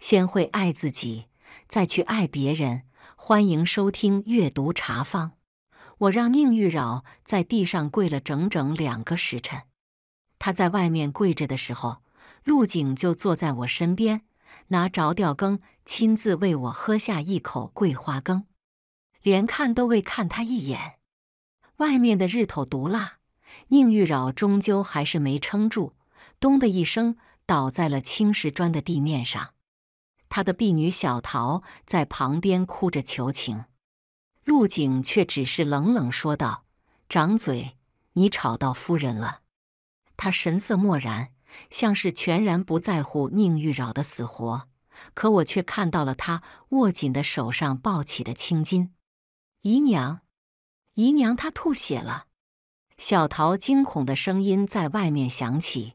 先会爱自己，再去爱别人。欢迎收听《阅读茶坊》。我让宁玉扰在地上跪了整整两个时辰。他在外面跪着的时候，陆景就坐在我身边，拿着吊羹亲自为我喝下一口桂花羹，连看都未看他一眼。外面的日头毒辣，宁玉扰终究还是没撑住，咚的一声倒在了青石砖的地面上。他的婢女小桃在旁边哭着求情，陆景却只是冷冷说道：“掌嘴，你吵到夫人了。”他神色漠然，像是全然不在乎宁玉娆的死活，可我却看到了他握紧的手上抱起的青筋。姨娘，姨娘，她吐血了！小桃惊恐的声音在外面响起。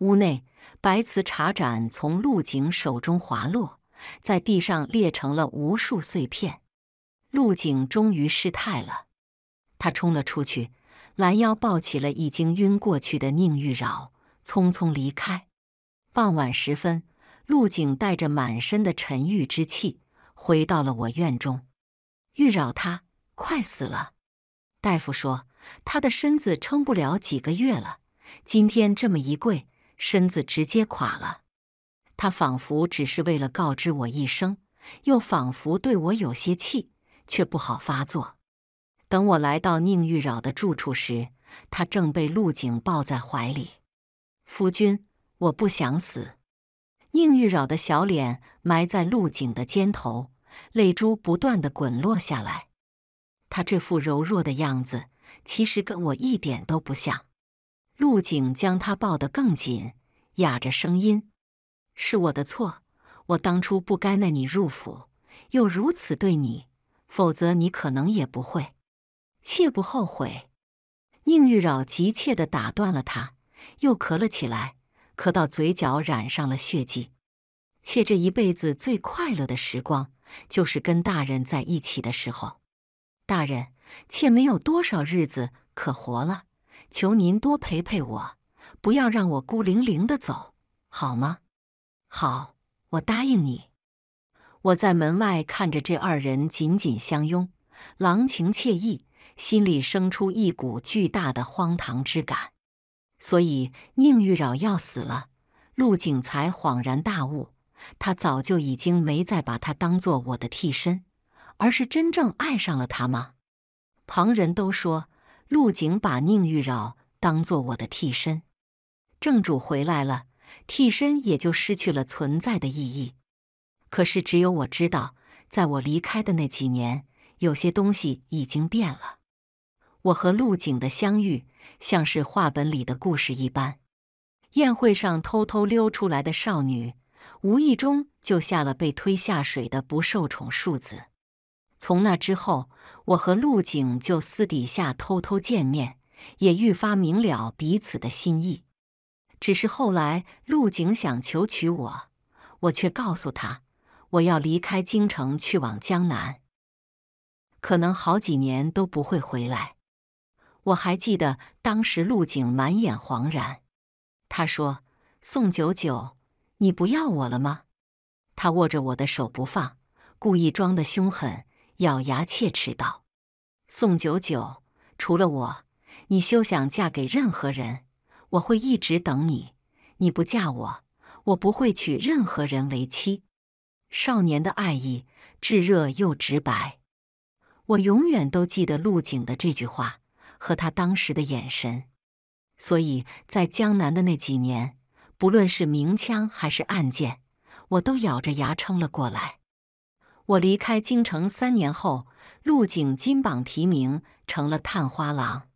屋内，白瓷茶盏从陆景手中滑落。在地上裂成了无数碎片，陆景终于失态了。他冲了出去，拦腰抱起了已经晕过去的宁玉娆，匆匆离开。傍晚时分，陆景带着满身的沉郁之气回到了我院中。玉娆，他快死了。大夫说他的身子撑不了几个月了。今天这么一跪，身子直接垮了。他仿佛只是为了告知我一声，又仿佛对我有些气，却不好发作。等我来到宁玉娆的住处时，她正被陆景抱在怀里。“夫君，我不想死。”宁玉娆的小脸埋在陆景的肩头，泪珠不断的滚落下来。她这副柔弱的样子，其实跟我一点都不像。陆景将她抱得更紧，哑着声音。是我的错，我当初不该纳你入府，又如此对你，否则你可能也不会。妾不后悔。宁玉娆急切地打断了他，又咳了起来，咳到嘴角染上了血迹。妾这一辈子最快乐的时光，就是跟大人在一起的时候。大人，妾没有多少日子可活了，求您多陪陪我，不要让我孤零零的走，好吗？好，我答应你。我在门外看着这二人紧紧相拥，郎情妾意，心里生出一股巨大的荒唐之感。所以宁玉娆要死了，陆景才恍然大悟：他早就已经没再把他当做我的替身，而是真正爱上了他吗？旁人都说陆景把宁玉娆当做我的替身，正主回来了。替身也就失去了存在的意义。可是只有我知道，在我离开的那几年，有些东西已经变了。我和陆景的相遇，像是画本里的故事一般。宴会上偷偷溜出来的少女，无意中救下了被推下水的不受宠庶子。从那之后，我和陆景就私底下偷偷见面，也愈发明了彼此的心意。只是后来，陆景想求娶我，我却告诉他，我要离开京城，去往江南，可能好几年都不会回来。我还记得当时陆景满眼惶然，他说：“宋九九，你不要我了吗？”他握着我的手不放，故意装的凶狠，咬牙切齿道：“宋九九，除了我，你休想嫁给任何人。”我会一直等你，你不嫁我，我不会娶任何人为妻。少年的爱意炙热又直白，我永远都记得陆景的这句话和他当时的眼神。所以在江南的那几年，不论是明枪还是暗箭，我都咬着牙撑了过来。我离开京城三年后，陆景金榜题名，成了探花郎，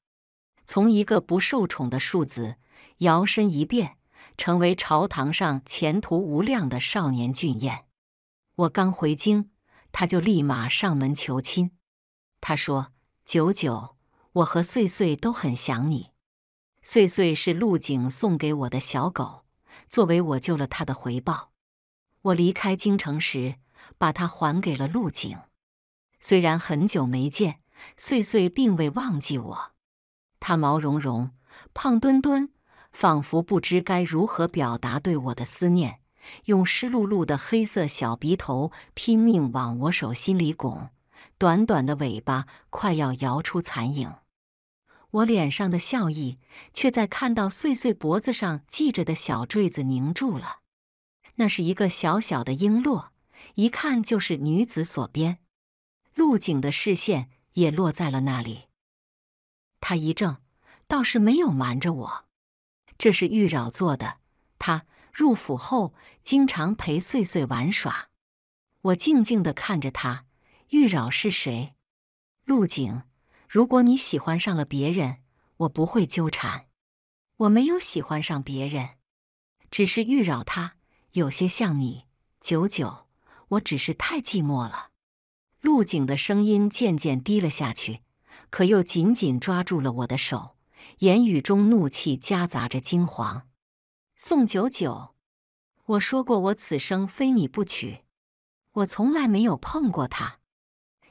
从一个不受宠的庶子。摇身一变，成为朝堂上前途无量的少年俊彦。我刚回京，他就立马上门求亲。他说：“九九，我和岁岁都很想你。岁岁是陆景送给我的小狗，作为我救了他的回报。我离开京城时，把它还给了陆景。虽然很久没见，岁岁并未忘记我。它毛茸茸、胖墩墩。”仿佛不知该如何表达对我的思念，用湿漉漉的黑色小鼻头拼命往我手心里拱，短短的尾巴快要摇出残影。我脸上的笑意却在看到碎碎脖子上系着的小坠子凝住了。那是一个小小的璎珞，一看就是女子所编。陆景的视线也落在了那里，他一怔，倒是没有瞒着我。这是玉娆做的。他入府后，经常陪岁岁玩耍。我静静的看着他。玉娆是谁？陆景，如果你喜欢上了别人，我不会纠缠。我没有喜欢上别人，只是玉娆他有些像你。九九，我只是太寂寞了。陆景的声音渐渐低了下去，可又紧紧抓住了我的手。言语中怒气夹杂着惊惶。宋九九，我说过我此生非你不娶，我从来没有碰过他。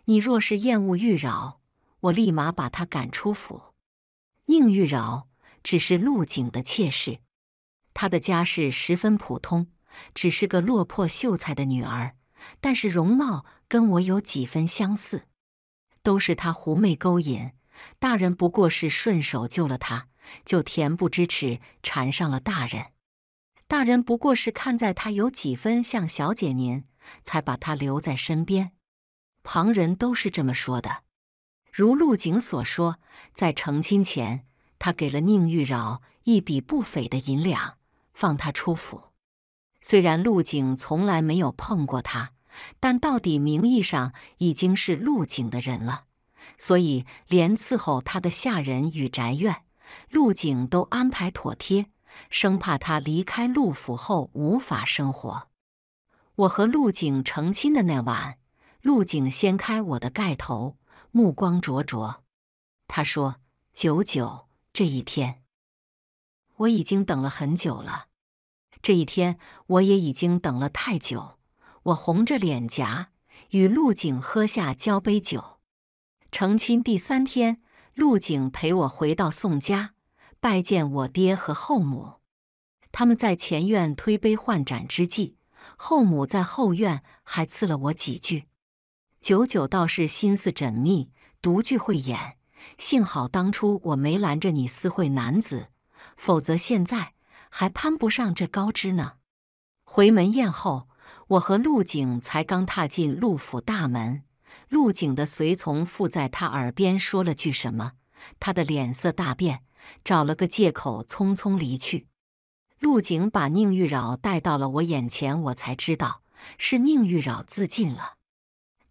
你若是厌恶玉娆，我立马把他赶出府。宁玉娆只是陆景的妾室，她的家世十分普通，只是个落魄秀才的女儿，但是容貌跟我有几分相似，都是他狐媚勾引。大人不过是顺手救了他，就恬不知耻缠上了大人。大人不过是看在他有几分像小姐您，才把他留在身边。旁人都是这么说的。如陆景所说，在成亲前，他给了宁玉娆一笔不菲的银两，放他出府。虽然陆景从来没有碰过他，但到底名义上已经是陆景的人了。所以，连伺候他的下人与宅院，陆景都安排妥帖，生怕他离开陆府后无法生活。我和陆景成亲的那晚，陆景掀开我的盖头，目光灼灼。他说：“九九，这一天我已经等了很久了，这一天我也已经等了太久。”我红着脸颊，与陆景喝下交杯酒。成亲第三天，陆景陪我回到宋家，拜见我爹和后母。他们在前院推杯换盏之际，后母在后院还赐了我几句：“九九倒是心思缜密，独具慧眼。幸好当初我没拦着你私会男子，否则现在还攀不上这高枝呢。”回门宴后，我和陆景才刚踏进陆府大门。陆景的随从附在他耳边说了句什么，他的脸色大变，找了个借口匆匆离去。陆景把宁玉娆带到了我眼前，我才知道是宁玉娆自尽了。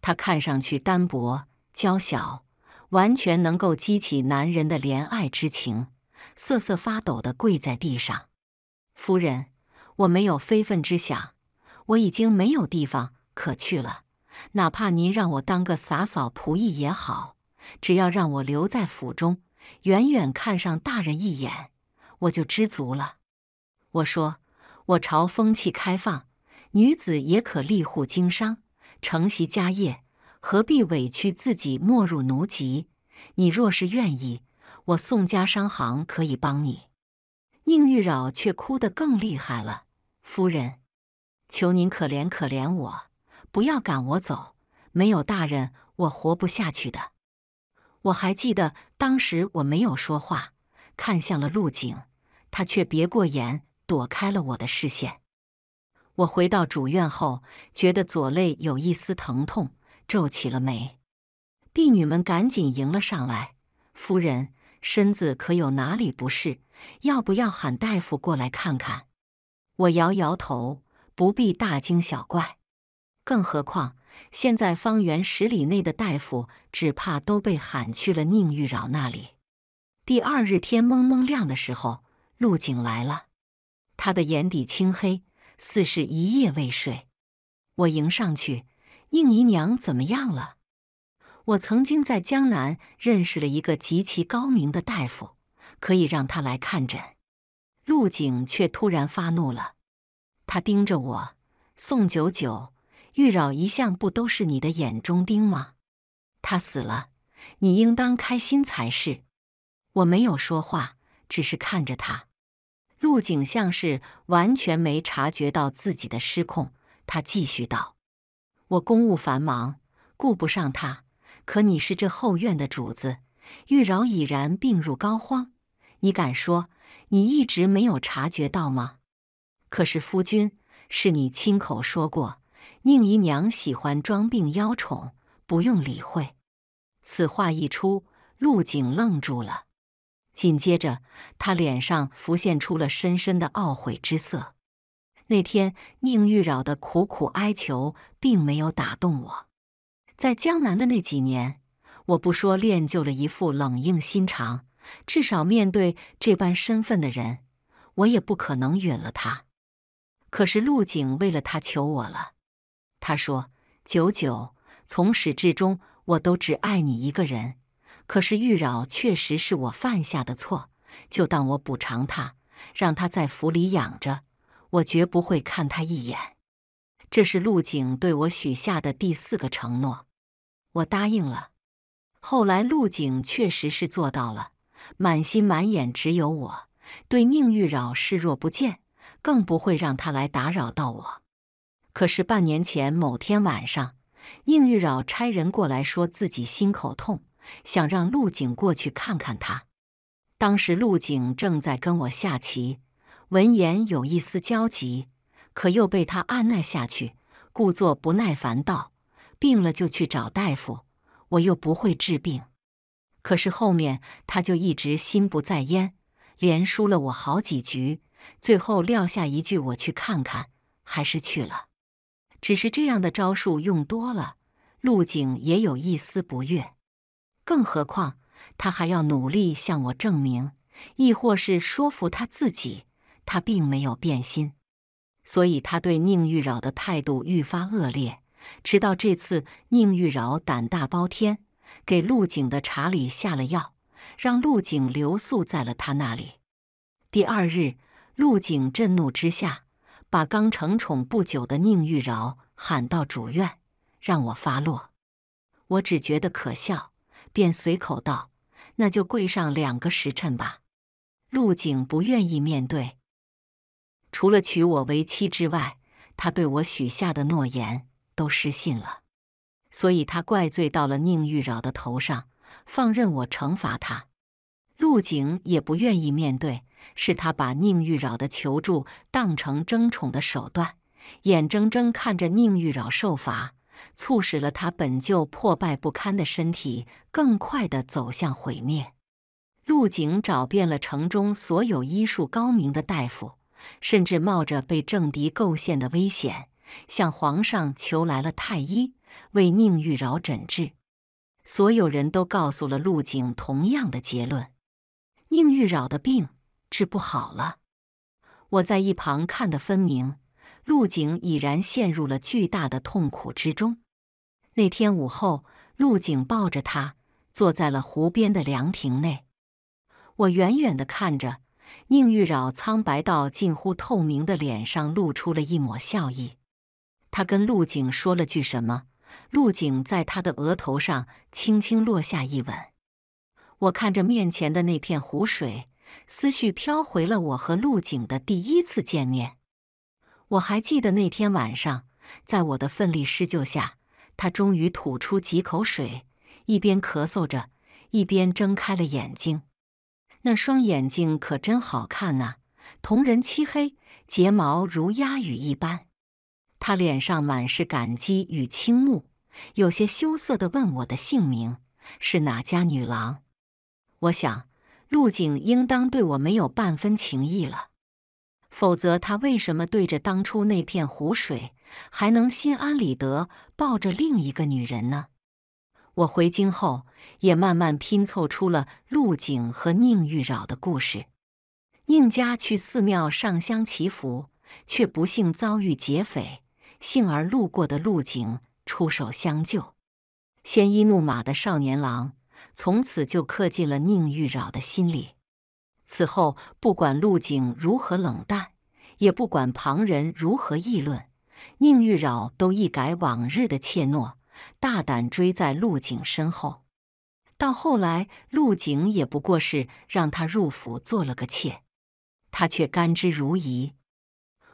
她看上去单薄娇小，完全能够激起男人的怜爱之情，瑟瑟发抖地跪在地上：“夫人，我没有非分之想，我已经没有地方可去了。”哪怕您让我当个洒扫仆役也好，只要让我留在府中，远远看上大人一眼，我就知足了。我说，我朝风气开放，女子也可立户经商，承袭家业，何必委屈自己没入奴籍？你若是愿意，我宋家商行可以帮你。宁玉扰却哭得更厉害了，夫人，求您可怜可怜我。不要赶我走！没有大人，我活不下去的。我还记得当时我没有说话，看向了陆景，他却别过眼，躲开了我的视线。我回到主院后，觉得左肋有一丝疼痛，皱起了眉。婢女们赶紧迎了上来：“夫人，身子可有哪里不适？要不要喊大夫过来看看？”我摇摇头：“不必大惊小怪。”更何况，现在方圆十里内的大夫，只怕都被喊去了宁玉娆那里。第二日天蒙蒙亮的时候，陆景来了，他的眼底青黑，似是一夜未睡。我迎上去：“宁姨娘怎么样了？”我曾经在江南认识了一个极其高明的大夫，可以让他来看诊。陆景却突然发怒了，他盯着我：“宋九九。”玉娆一向不都是你的眼中钉吗？他死了，你应当开心才是。我没有说话，只是看着他。陆景像是完全没察觉到自己的失控，他继续道：“我公务繁忙，顾不上他。可你是这后院的主子，玉娆已然病入膏肓，你敢说你一直没有察觉到吗？可是夫君，是你亲口说过。”宁姨娘喜欢装病邀宠，不用理会。此话一出，陆景愣住了，紧接着他脸上浮现出了深深的懊悔之色。那天宁玉娆的苦苦哀求，并没有打动我。在江南的那几年，我不说练就了一副冷硬心肠，至少面对这般身份的人，我也不可能允了他。可是陆景为了他求我了。他说：“九九，从始至终，我都只爱你一个人。可是玉娆确实是我犯下的错，就当我补偿她，让她在府里养着，我绝不会看她一眼。”这是陆景对我许下的第四个承诺，我答应了。后来，陆景确实是做到了，满心满眼只有我，对宁玉娆视若不见，更不会让他来打扰到我。可是半年前某天晚上，宁玉扰差人过来说自己心口痛，想让陆景过去看看他。当时陆景正在跟我下棋，闻言有一丝焦急，可又被他按捺下去，故作不耐烦道：“病了就去找大夫，我又不会治病。”可是后面他就一直心不在焉，连输了我好几局，最后撂下一句：“我去看看。”还是去了。只是这样的招数用多了，陆景也有一丝不悦。更何况他还要努力向我证明，亦或是说服他自己，他并没有变心。所以他对宁玉娆的态度愈发恶劣，直到这次宁玉娆胆大包天，给陆景的茶里下了药，让陆景留宿在了他那里。第二日，陆景震怒之下。把刚成宠不久的宁玉娆喊到主院，让我发落。我只觉得可笑，便随口道：“那就跪上两个时辰吧。”陆景不愿意面对，除了娶我为妻之外，他对我许下的诺言都失信了，所以他怪罪到了宁玉娆的头上，放任我惩罚他。陆景也不愿意面对。是他把宁玉娆的求助当成争宠的手段，眼睁睁看着宁玉娆受罚，促使了他本就破败不堪的身体更快地走向毁灭。陆景找遍了城中所有医术高明的大夫，甚至冒着被政敌构陷的危险，向皇上求来了太医为宁玉娆诊治。所有人都告诉了陆景同样的结论：宁玉娆的病。治不好了。我在一旁看得分明，陆景已然陷入了巨大的痛苦之中。那天午后，陆景抱着他坐在了湖边的凉亭内。我远远的看着，宁玉娆苍白到近乎透明的脸上露出了一抹笑意。他跟陆景说了句什么，陆景在他的额头上轻轻落下一吻。我看着面前的那片湖水。思绪飘回了我和陆景的第一次见面。我还记得那天晚上，在我的奋力施救下，他终于吐出几口水，一边咳嗽着，一边睁开了眼睛。那双眼睛可真好看啊，瞳仁漆黑，睫毛如鸦羽一般。他脸上满是感激与倾慕，有些羞涩的问我的姓名是哪家女郎？我想。陆景应当对我没有半分情意了，否则他为什么对着当初那片湖水，还能心安理得抱着另一个女人呢？我回京后，也慢慢拼凑出了陆景和宁玉娆的故事。宁家去寺庙上香祈福，却不幸遭遇劫匪，幸而路过的陆景出手相救，鲜衣怒马的少年郎。从此就刻进了宁玉娆的心里。此后，不管陆景如何冷淡，也不管旁人如何议论，宁玉娆都一改往日的怯懦，大胆追在陆景身后。到后来，陆景也不过是让他入府做了个妾，他却甘之如饴。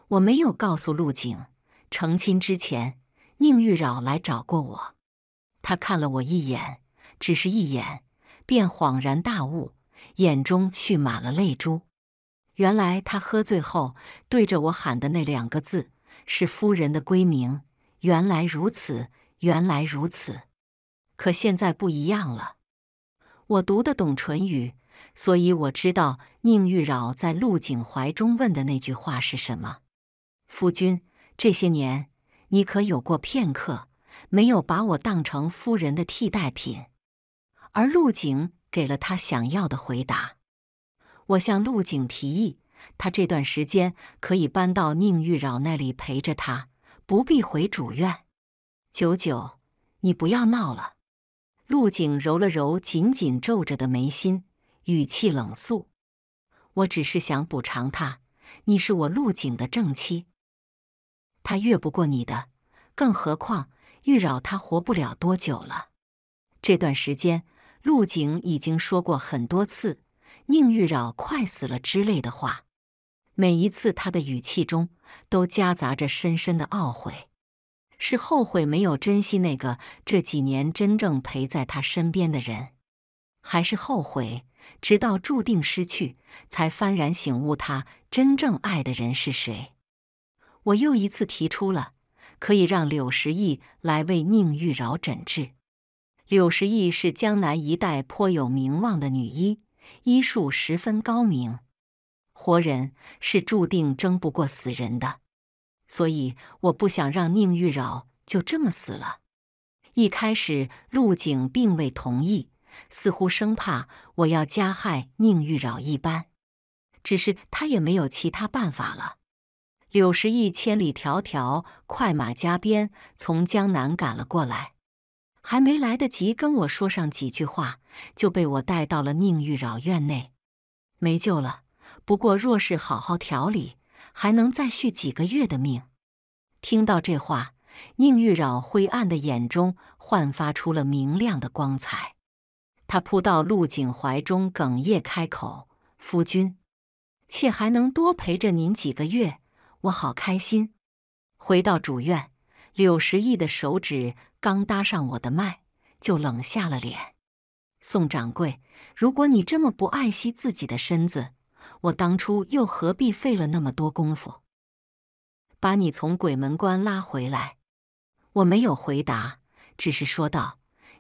我没有告诉陆景，成亲之前，宁玉娆来找过我。他看了我一眼。只是一眼，便恍然大悟，眼中蓄满了泪珠。原来他喝醉后对着我喊的那两个字是夫人的闺名。原来如此，原来如此。可现在不一样了。我读得懂唇语，所以我知道宁玉娆在陆景怀中问的那句话是什么：“夫君，这些年你可有过片刻没有把我当成夫人的替代品？”而陆景给了他想要的回答。我向陆景提议，他这段时间可以搬到宁玉娆那里陪着他，不必回主院。九九，你不要闹了。陆景揉了揉紧紧皱着的眉心，语气冷肃：“我只是想补偿他。你是我陆景的正妻，他越不过你的。更何况玉娆，他活不了多久了。这段时间。”陆景已经说过很多次“宁玉娆快死了”之类的话，每一次他的语气中都夹杂着深深的懊悔，是后悔没有珍惜那个这几年真正陪在他身边的人，还是后悔直到注定失去才幡然醒悟他真正爱的人是谁？我又一次提出了可以让柳时义来为宁玉娆诊治。柳十义是江南一带颇有名望的女医，医术十分高明。活人是注定争不过死人的，所以我不想让宁玉娆就这么死了。一开始，陆景并未同意，似乎生怕我要加害宁玉娆一般。只是他也没有其他办法了。柳十义千里迢迢，快马加鞭，从江南赶了过来。还没来得及跟我说上几句话，就被我带到了宁玉娆院内。没救了，不过若是好好调理，还能再续几个月的命。听到这话，宁玉娆灰暗的眼中焕发出了明亮的光彩。他扑到陆景怀中，哽咽开口：“夫君，妾还能多陪着您几个月，我好开心。”回到主院，柳时义的手指。刚搭上我的脉，就冷下了脸。宋掌柜，如果你这么不爱惜自己的身子，我当初又何必费了那么多功夫，把你从鬼门关拉回来？我没有回答，只是说道：“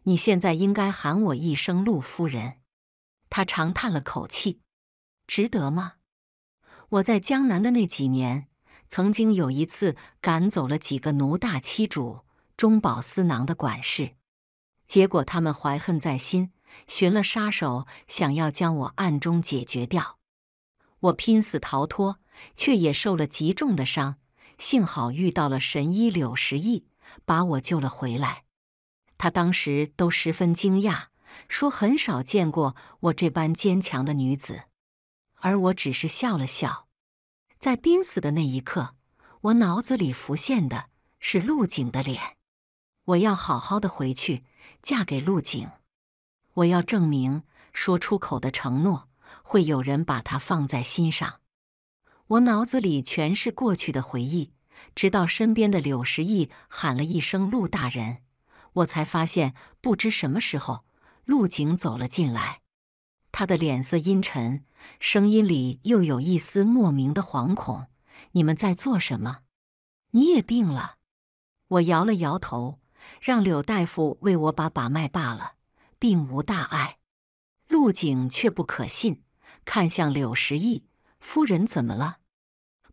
你现在应该喊我一声陆夫人。”他长叹了口气：“值得吗？”我在江南的那几年，曾经有一次赶走了几个奴大欺主。中饱私囊的管事，结果他们怀恨在心，寻了杀手，想要将我暗中解决掉。我拼死逃脱，却也受了极重的伤，幸好遇到了神医柳时义，把我救了回来。他当时都十分惊讶，说很少见过我这般坚强的女子，而我只是笑了笑。在濒死的那一刻，我脑子里浮现的是陆景的脸。我要好好的回去，嫁给陆景。我要证明，说出口的承诺会有人把它放在心上。我脑子里全是过去的回忆，直到身边的柳时义喊了一声“陆大人”，我才发现不知什么时候陆景走了进来。他的脸色阴沉，声音里又有一丝莫名的惶恐。你们在做什么？你也病了。我摇了摇头。让柳大夫为我把把脉罢了，并无大碍。陆景却不可信，看向柳十义：“夫人怎么了？”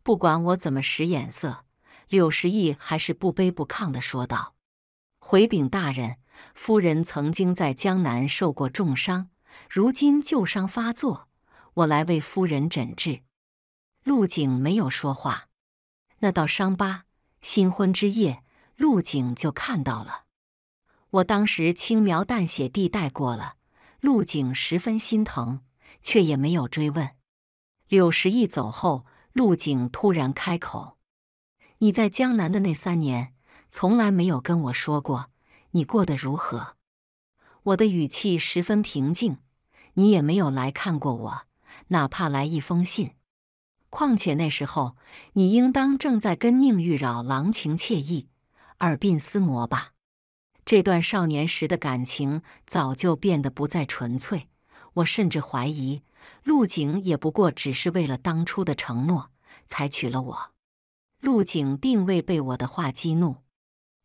不管我怎么使眼色，柳十义还是不卑不亢地说道：“回禀大人，夫人曾经在江南受过重伤，如今旧伤发作，我来为夫人诊治。”陆景没有说话。那道伤疤，新婚之夜。陆景就看到了，我当时轻描淡写地带过了。陆景十分心疼，却也没有追问。柳时忆走后，陆景突然开口：“你在江南的那三年，从来没有跟我说过你过得如何。”我的语气十分平静，你也没有来看过我，哪怕来一封信。况且那时候，你应当正在跟宁玉娆郎情妾意。耳鬓厮磨吧，这段少年时的感情早就变得不再纯粹。我甚至怀疑，陆景也不过只是为了当初的承诺才娶了我。陆景并未被我的话激怒，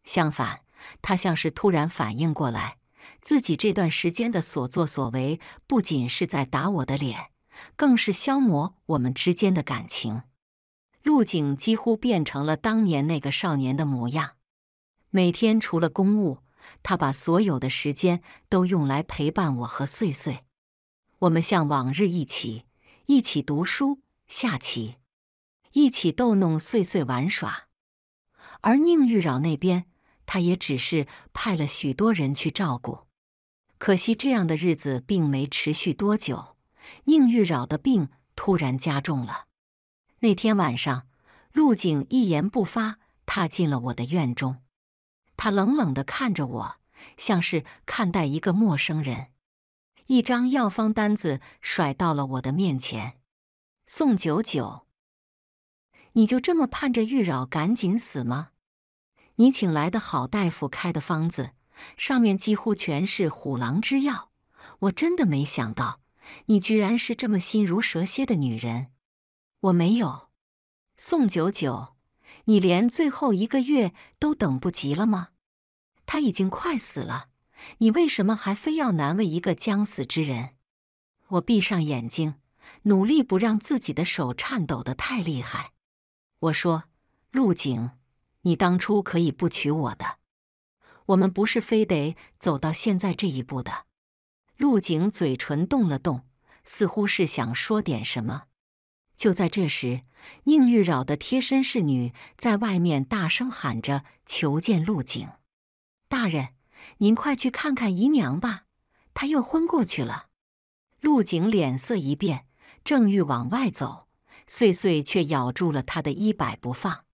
相反，他像是突然反应过来，自己这段时间的所作所为不仅是在打我的脸，更是消磨我们之间的感情。陆景几乎变成了当年那个少年的模样。每天除了公务，他把所有的时间都用来陪伴我和穗穗。我们像往日一起一起读书、下棋，一起逗弄穗穗玩耍。而宁玉娆那边，他也只是派了许多人去照顾。可惜这样的日子并没持续多久，宁玉娆的病突然加重了。那天晚上，陆景一言不发，踏进了我的院中。他冷冷地看着我，像是看待一个陌生人。一张药方单子甩到了我的面前。宋九九，你就这么盼着玉娆赶紧死吗？你请来的好大夫开的方子，上面几乎全是虎狼之药。我真的没想到，你居然是这么心如蛇蝎的女人。我没有，宋九九。你连最后一个月都等不及了吗？他已经快死了，你为什么还非要难为一个将死之人？我闭上眼睛，努力不让自己的手颤抖得太厉害。我说：“陆景，你当初可以不娶我的，我们不是非得走到现在这一步的。”陆景嘴唇动了动，似乎是想说点什么。就在这时，宁玉娆的贴身侍女在外面大声喊着：“求见陆景大人，您快去看看姨娘吧，她又昏过去了。”陆景脸色一变，正欲往外走，穗穗却咬住了他的衣摆不放。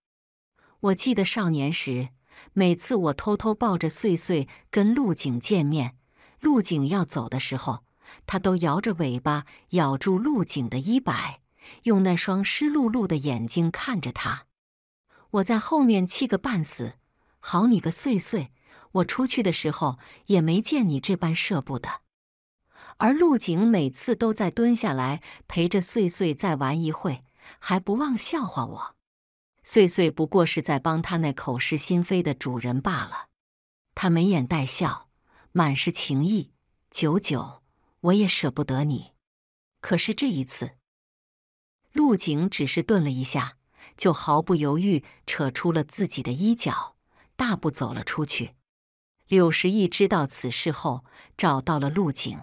我记得少年时，每次我偷偷抱着穗穗跟陆景见面，陆景要走的时候，他都摇着尾巴咬住陆景的衣摆。用那双湿漉漉的眼睛看着他，我在后面气个半死。好你个碎碎，我出去的时候也没见你这般舍不得。而陆景每次都在蹲下来陪着碎碎再玩一会，还不忘笑话我。碎碎不过是在帮他那口是心非的主人罢了。他眉眼带笑，满是情意。九九，我也舍不得你，可是这一次。陆景只是顿了一下，就毫不犹豫扯出了自己的衣角，大步走了出去。柳十义知道此事后，找到了陆景。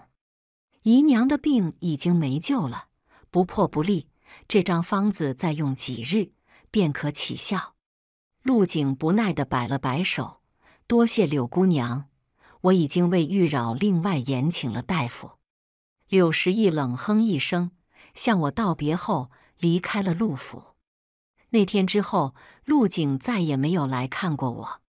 姨娘的病已经没救了，不破不立，这张方子再用几日便可起效。陆景不耐地摆了摆手，多谢柳姑娘，我已经为玉娆另外延请了大夫。柳十义冷哼一声，向我道别后。离开了陆府，那天之后，陆景再也没有来看过我。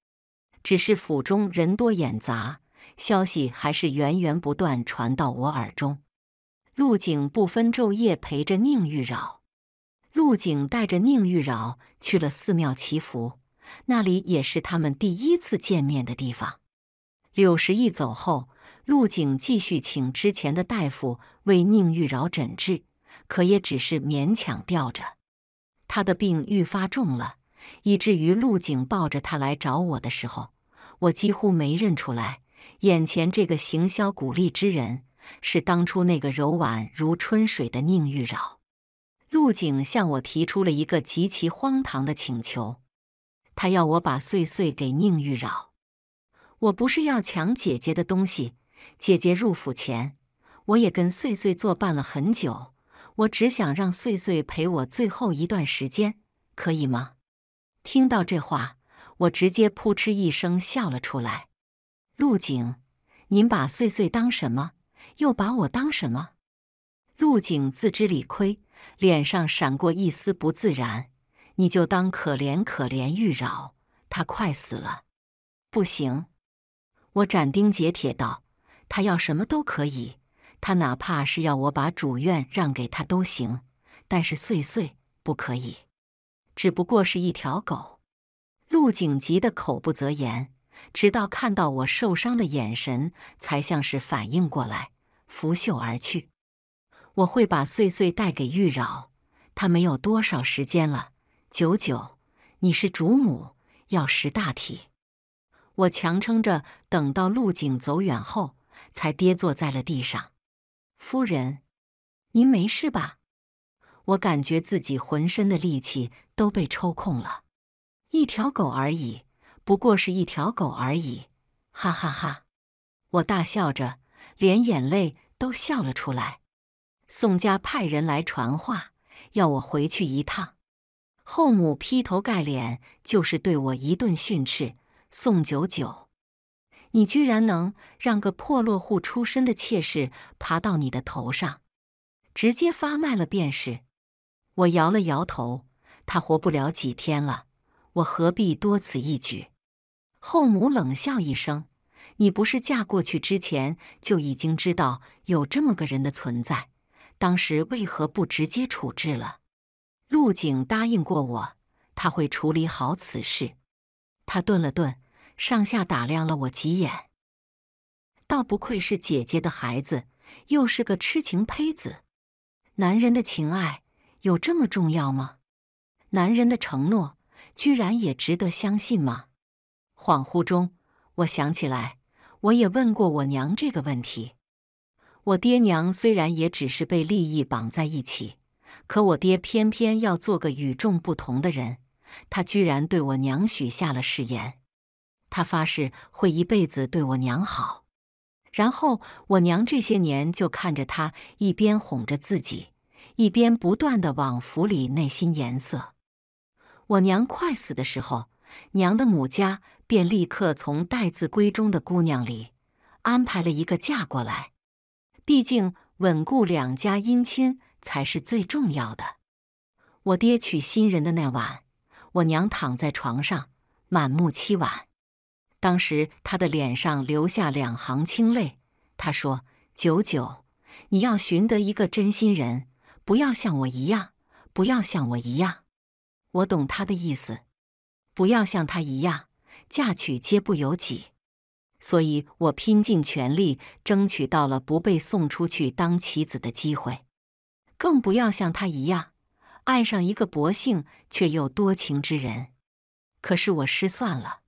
只是府中人多眼杂，消息还是源源不断传到我耳中。陆景不分昼夜陪着宁玉娆，陆景带着宁玉娆去了寺庙祈福，那里也是他们第一次见面的地方。柳时义走后，陆景继续请之前的大夫为宁玉娆诊治。可也只是勉强吊着，他的病愈发重了，以至于陆景抱着他来找我的时候，我几乎没认出来眼前这个形销骨立之人是当初那个柔婉如春水的宁玉娆。陆景向我提出了一个极其荒唐的请求，他要我把穗穗给宁玉娆。我不是要抢姐姐的东西，姐姐入府前，我也跟穗穗作伴了很久。我只想让穗穗陪我最后一段时间，可以吗？听到这话，我直接扑哧一声笑了出来。陆景，您把穗穗当什么？又把我当什么？陆景自知理亏，脸上闪过一丝不自然。你就当可怜可怜玉娆，她快死了。不行，我斩钉截铁道，他要什么都可以。他哪怕是要我把主院让给他都行，但是碎碎不可以，只不过是一条狗。陆景急得口不择言，直到看到我受伤的眼神，才像是反应过来，拂袖而去。我会把碎碎带给玉娆，他没有多少时间了。九九，你是主母，要识大体。我强撑着，等到陆景走远后，才跌坐在了地上。夫人，您没事吧？我感觉自己浑身的力气都被抽空了。一条狗而已，不过是一条狗而已。哈哈哈，我大笑着，连眼泪都笑了出来。宋家派人来传话，要我回去一趟。后母劈头盖脸就是对我一顿训斥。宋九九。你居然能让个破落户出身的妾室爬到你的头上，直接发卖了便是。我摇了摇头，他活不了几天了，我何必多此一举？后母冷笑一声：“你不是嫁过去之前就已经知道有这么个人的存在，当时为何不直接处置了？”陆景答应过我，他会处理好此事。他顿了顿。上下打量了我几眼，倒不愧是姐姐的孩子，又是个痴情胚子。男人的情爱有这么重要吗？男人的承诺居然也值得相信吗？恍惚中，我想起来，我也问过我娘这个问题。我爹娘虽然也只是被利益绑在一起，可我爹偏偏要做个与众不同的人，他居然对我娘许下了誓言。他发誓会一辈子对我娘好，然后我娘这些年就看着他，一边哄着自己，一边不断的往府里那心颜色。我娘快死的时候，娘的母家便立刻从待字闺中的姑娘里安排了一个嫁过来，毕竟稳固两家姻亲才是最重要的。我爹娶新人的那晚，我娘躺在床上，满目凄婉。当时，他的脸上流下两行清泪。他说：“九九，你要寻得一个真心人，不要像我一样，不要像我一样。”我懂他的意思，不要像他一样，嫁娶皆不由己。所以我拼尽全力争取到了不被送出去当棋子的机会，更不要像他一样，爱上一个薄幸却又多情之人。可是我失算了。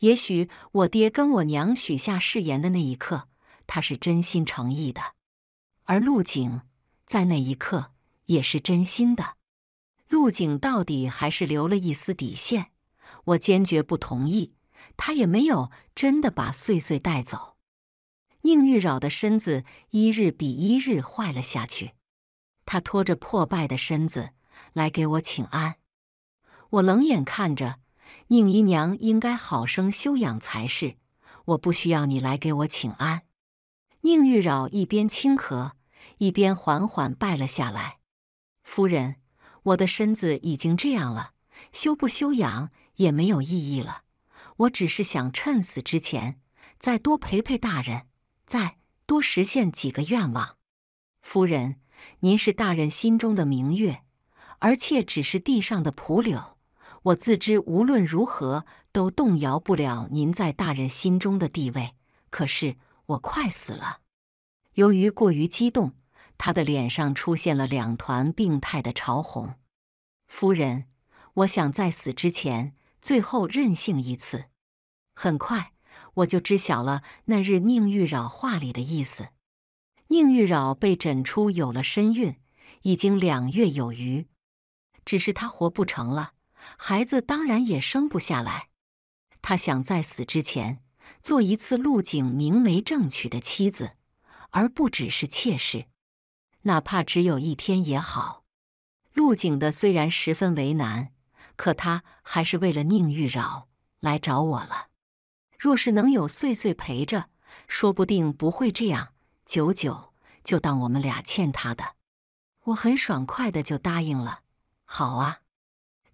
也许我爹跟我娘许下誓言的那一刻，他是真心诚意的；而陆景在那一刻也是真心的。陆景到底还是留了一丝底线，我坚决不同意。他也没有真的把穗穗带走。宁玉娆的身子一日比一日坏了下去，他拖着破败的身子来给我请安，我冷眼看着。宁姨娘应该好生休养才是。我不需要你来给我请安。宁玉扰一边轻咳，一边缓缓拜了下来。夫人，我的身子已经这样了，休不休养也没有意义了。我只是想趁死之前，再多陪陪大人，再多实现几个愿望。夫人，您是大人心中的明月，而妾只是地上的蒲柳。我自知无论如何都动摇不了您在大人心中的地位，可是我快死了。由于过于激动，他的脸上出现了两团病态的潮红。夫人，我想在死之前，最后任性一次。很快，我就知晓了那日宁玉娆话里的意思。宁玉娆被诊出有了身孕，已经两月有余，只是她活不成了。孩子当然也生不下来。他想在死之前做一次陆景明媒正娶的妻子，而不只是妾室，哪怕只有一天也好。陆景的虽然十分为难，可他还是为了宁玉娆来找我了。若是能有岁岁陪着，说不定不会这样。九九，就当我们俩欠他的。我很爽快的就答应了。好啊。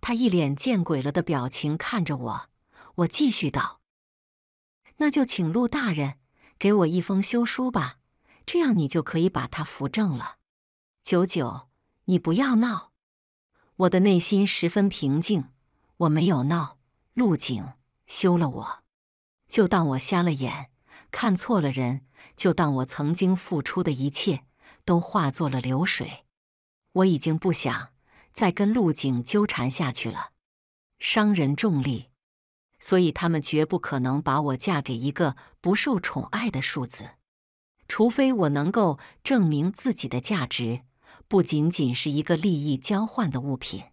他一脸见鬼了的表情看着我，我继续道：“那就请陆大人给我一封休书吧，这样你就可以把他扶正了。”九九，你不要闹！我的内心十分平静，我没有闹。陆景，休了我，就当我瞎了眼，看错了人，就当我曾经付出的一切都化作了流水，我已经不想。再跟陆景纠缠下去了，伤人重利，所以他们绝不可能把我嫁给一个不受宠爱的庶子。除非我能够证明自己的价值，不仅仅是一个利益交换的物品。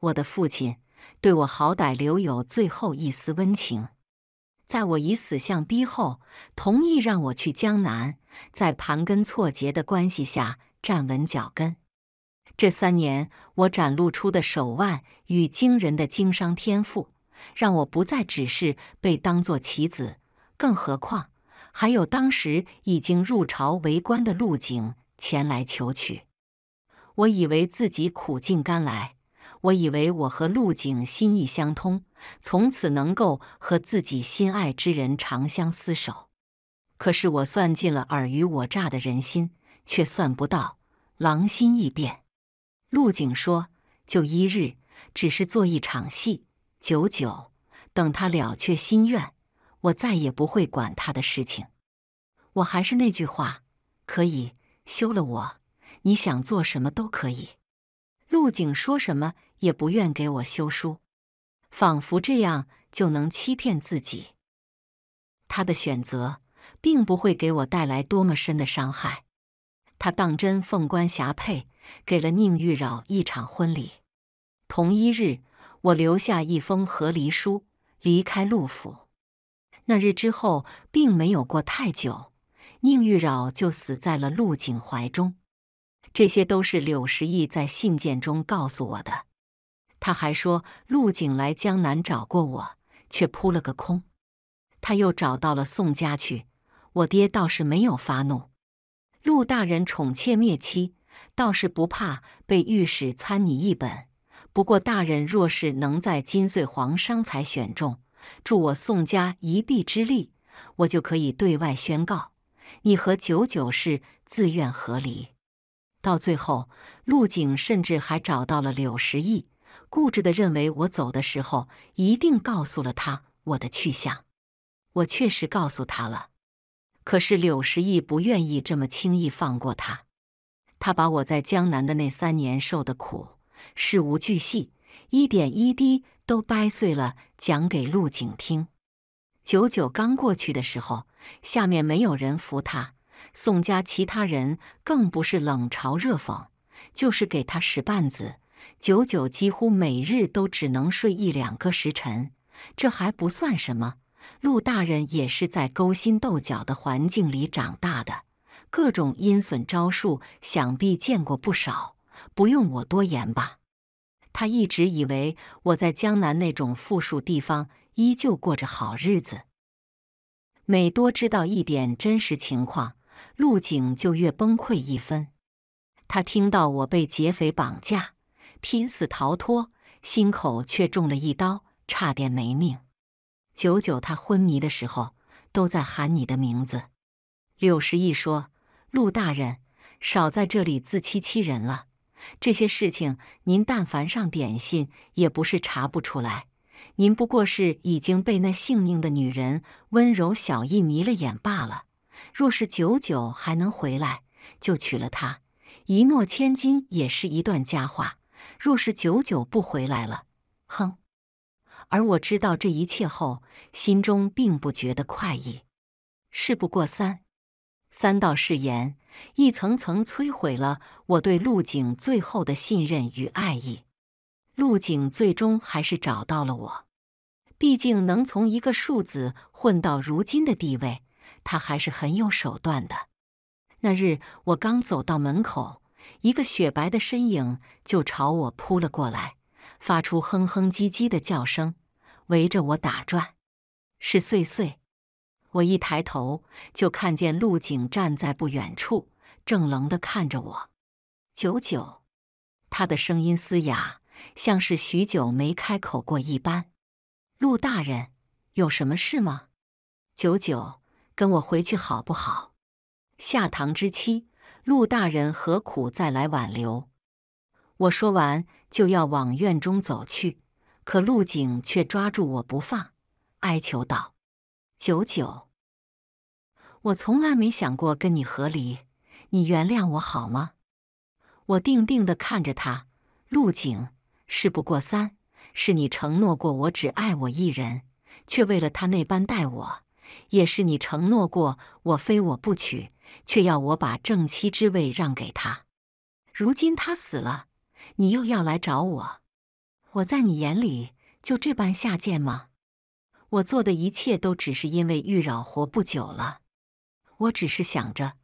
我的父亲对我好歹留有最后一丝温情，在我以死相逼后，同意让我去江南，在盘根错节的关系下站稳脚跟。这三年，我展露出的手腕与惊人的经商天赋，让我不再只是被当作棋子。更何况，还有当时已经入朝为官的陆景前来求娶。我以为自己苦尽甘来，我以为我和陆景心意相通，从此能够和自己心爱之人长相厮守。可是，我算尽了尔虞我诈的人心，却算不到狼心易变。陆景说：“就一日，只是做一场戏。久久等他了却心愿，我再也不会管他的事情。我还是那句话，可以休了我，你想做什么都可以。”陆景说什么也不愿给我休书，仿佛这样就能欺骗自己。他的选择并不会给我带来多么深的伤害。他当真凤冠霞帔。给了宁玉娆一场婚礼。同一日，我留下一封和离书，离开陆府。那日之后，并没有过太久，宁玉娆就死在了陆景怀中。这些都是柳时义在信件中告诉我的。他还说，陆景来江南找过我，却扑了个空。他又找到了宋家去，我爹倒是没有发怒。陆大人宠妾灭妻。倒是不怕被御史参你一本，不过大人若是能在金穗皇商才选中，助我宋家一臂之力，我就可以对外宣告，你和九九是自愿和离。到最后，陆景甚至还找到了柳十一，固执的认为我走的时候一定告诉了他我的去向。我确实告诉他了，可是柳十一不愿意这么轻易放过他。他把我在江南的那三年受的苦，事无巨细，一点一滴都掰碎了讲给陆景听。九九刚过去的时候，下面没有人扶他，宋家其他人更不是冷嘲热讽，就是给他使绊子。九九几乎每日都只能睡一两个时辰，这还不算什么，陆大人也是在勾心斗角的环境里长大的。各种阴损招数，想必见过不少，不用我多言吧。他一直以为我在江南那种富庶地方依旧过着好日子。每多知道一点真实情况，陆景就越崩溃一分。他听到我被劫匪绑架，拼死逃脱，心口却中了一刀，差点没命。九九，他昏迷的时候都在喊你的名字。柳十一说。陆大人，少在这里自欺欺人了。这些事情，您但凡上点心，也不是查不出来。您不过是已经被那性命的女人温柔小意迷了眼罢了。若是久久还能回来，就娶了她，一诺千金也是一段佳话。若是久久不回来了，哼。而我知道这一切后，心中并不觉得快意。事不过三。三道誓言，一层层摧毁了我对陆景最后的信任与爱意。陆景最终还是找到了我，毕竟能从一个庶子混到如今的地位，他还是很有手段的。那日我刚走到门口，一个雪白的身影就朝我扑了过来，发出哼哼唧唧的叫声，围着我打转。是碎碎。我一抬头，就看见陆景站在不远处，正愣的看着我。九九，他的声音嘶哑，像是许久没开口过一般。陆大人，有什么事吗？九九，跟我回去好不好？下堂之妻，陆大人何苦再来挽留？我说完就要往院中走去，可陆景却抓住我不放，哀求道。九九，我从来没想过跟你和离，你原谅我好吗？我定定的看着他，陆景，事不过三，是你承诺过我只爱我一人，却为了他那般待我；也是你承诺过我非我不娶，却要我把正妻之位让给他。如今他死了，你又要来找我，我在你眼里就这般下贱吗？我做的一切都只是因为玉娆活不久了，我只是想着，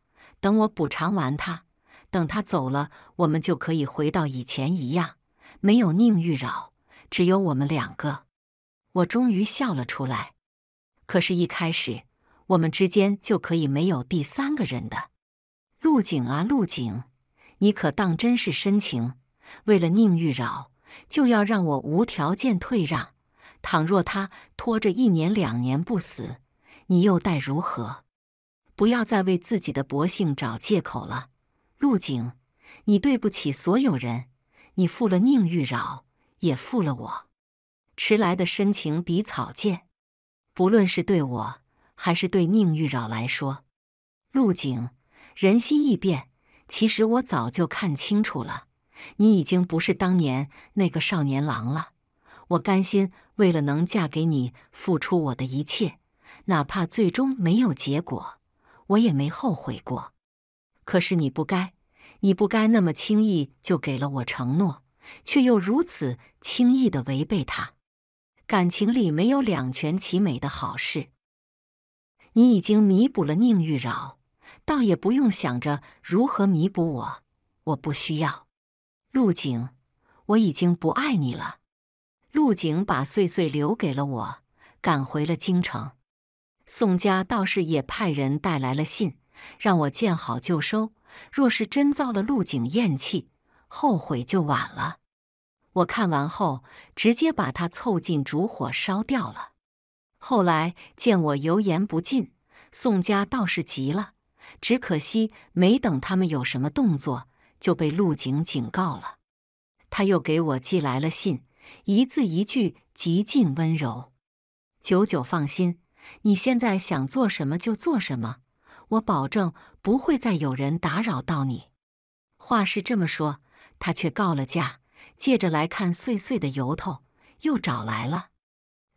等我补偿完她，等她走了，我们就可以回到以前一样，没有宁玉娆，只有我们两个。我终于笑了出来，可是，一开始我们之间就可以没有第三个人的。陆景啊，陆景，你可当真是深情，为了宁玉娆，就要让我无条件退让。倘若他拖着一年两年不死，你又待如何？不要再为自己的薄幸找借口了，陆景，你对不起所有人，你负了宁玉娆，也负了我。迟来的深情比草贱，不论是对我，还是对宁玉娆来说，陆景，人心易变。其实我早就看清楚了，你已经不是当年那个少年郎了。我甘心为了能嫁给你付出我的一切，哪怕最终没有结果，我也没后悔过。可是你不该，你不该那么轻易就给了我承诺，却又如此轻易的违背它。感情里没有两全其美的好事。你已经弥补了宁玉娆，倒也不用想着如何弥补我，我不需要。陆景，我已经不爱你了。陆景把穗穗留给了我，赶回了京城。宋家倒是也派人带来了信，让我见好就收。若是真遭了陆景厌弃，后悔就晚了。我看完后，直接把它凑近烛火烧掉了。后来见我油盐不进，宋家倒是急了。只可惜没等他们有什么动作，就被陆景警告了。他又给我寄来了信。一字一句极尽温柔，九九放心，你现在想做什么就做什么，我保证不会再有人打扰到你。话是这么说，他却告了假，借着来看碎碎的由头，又找来了。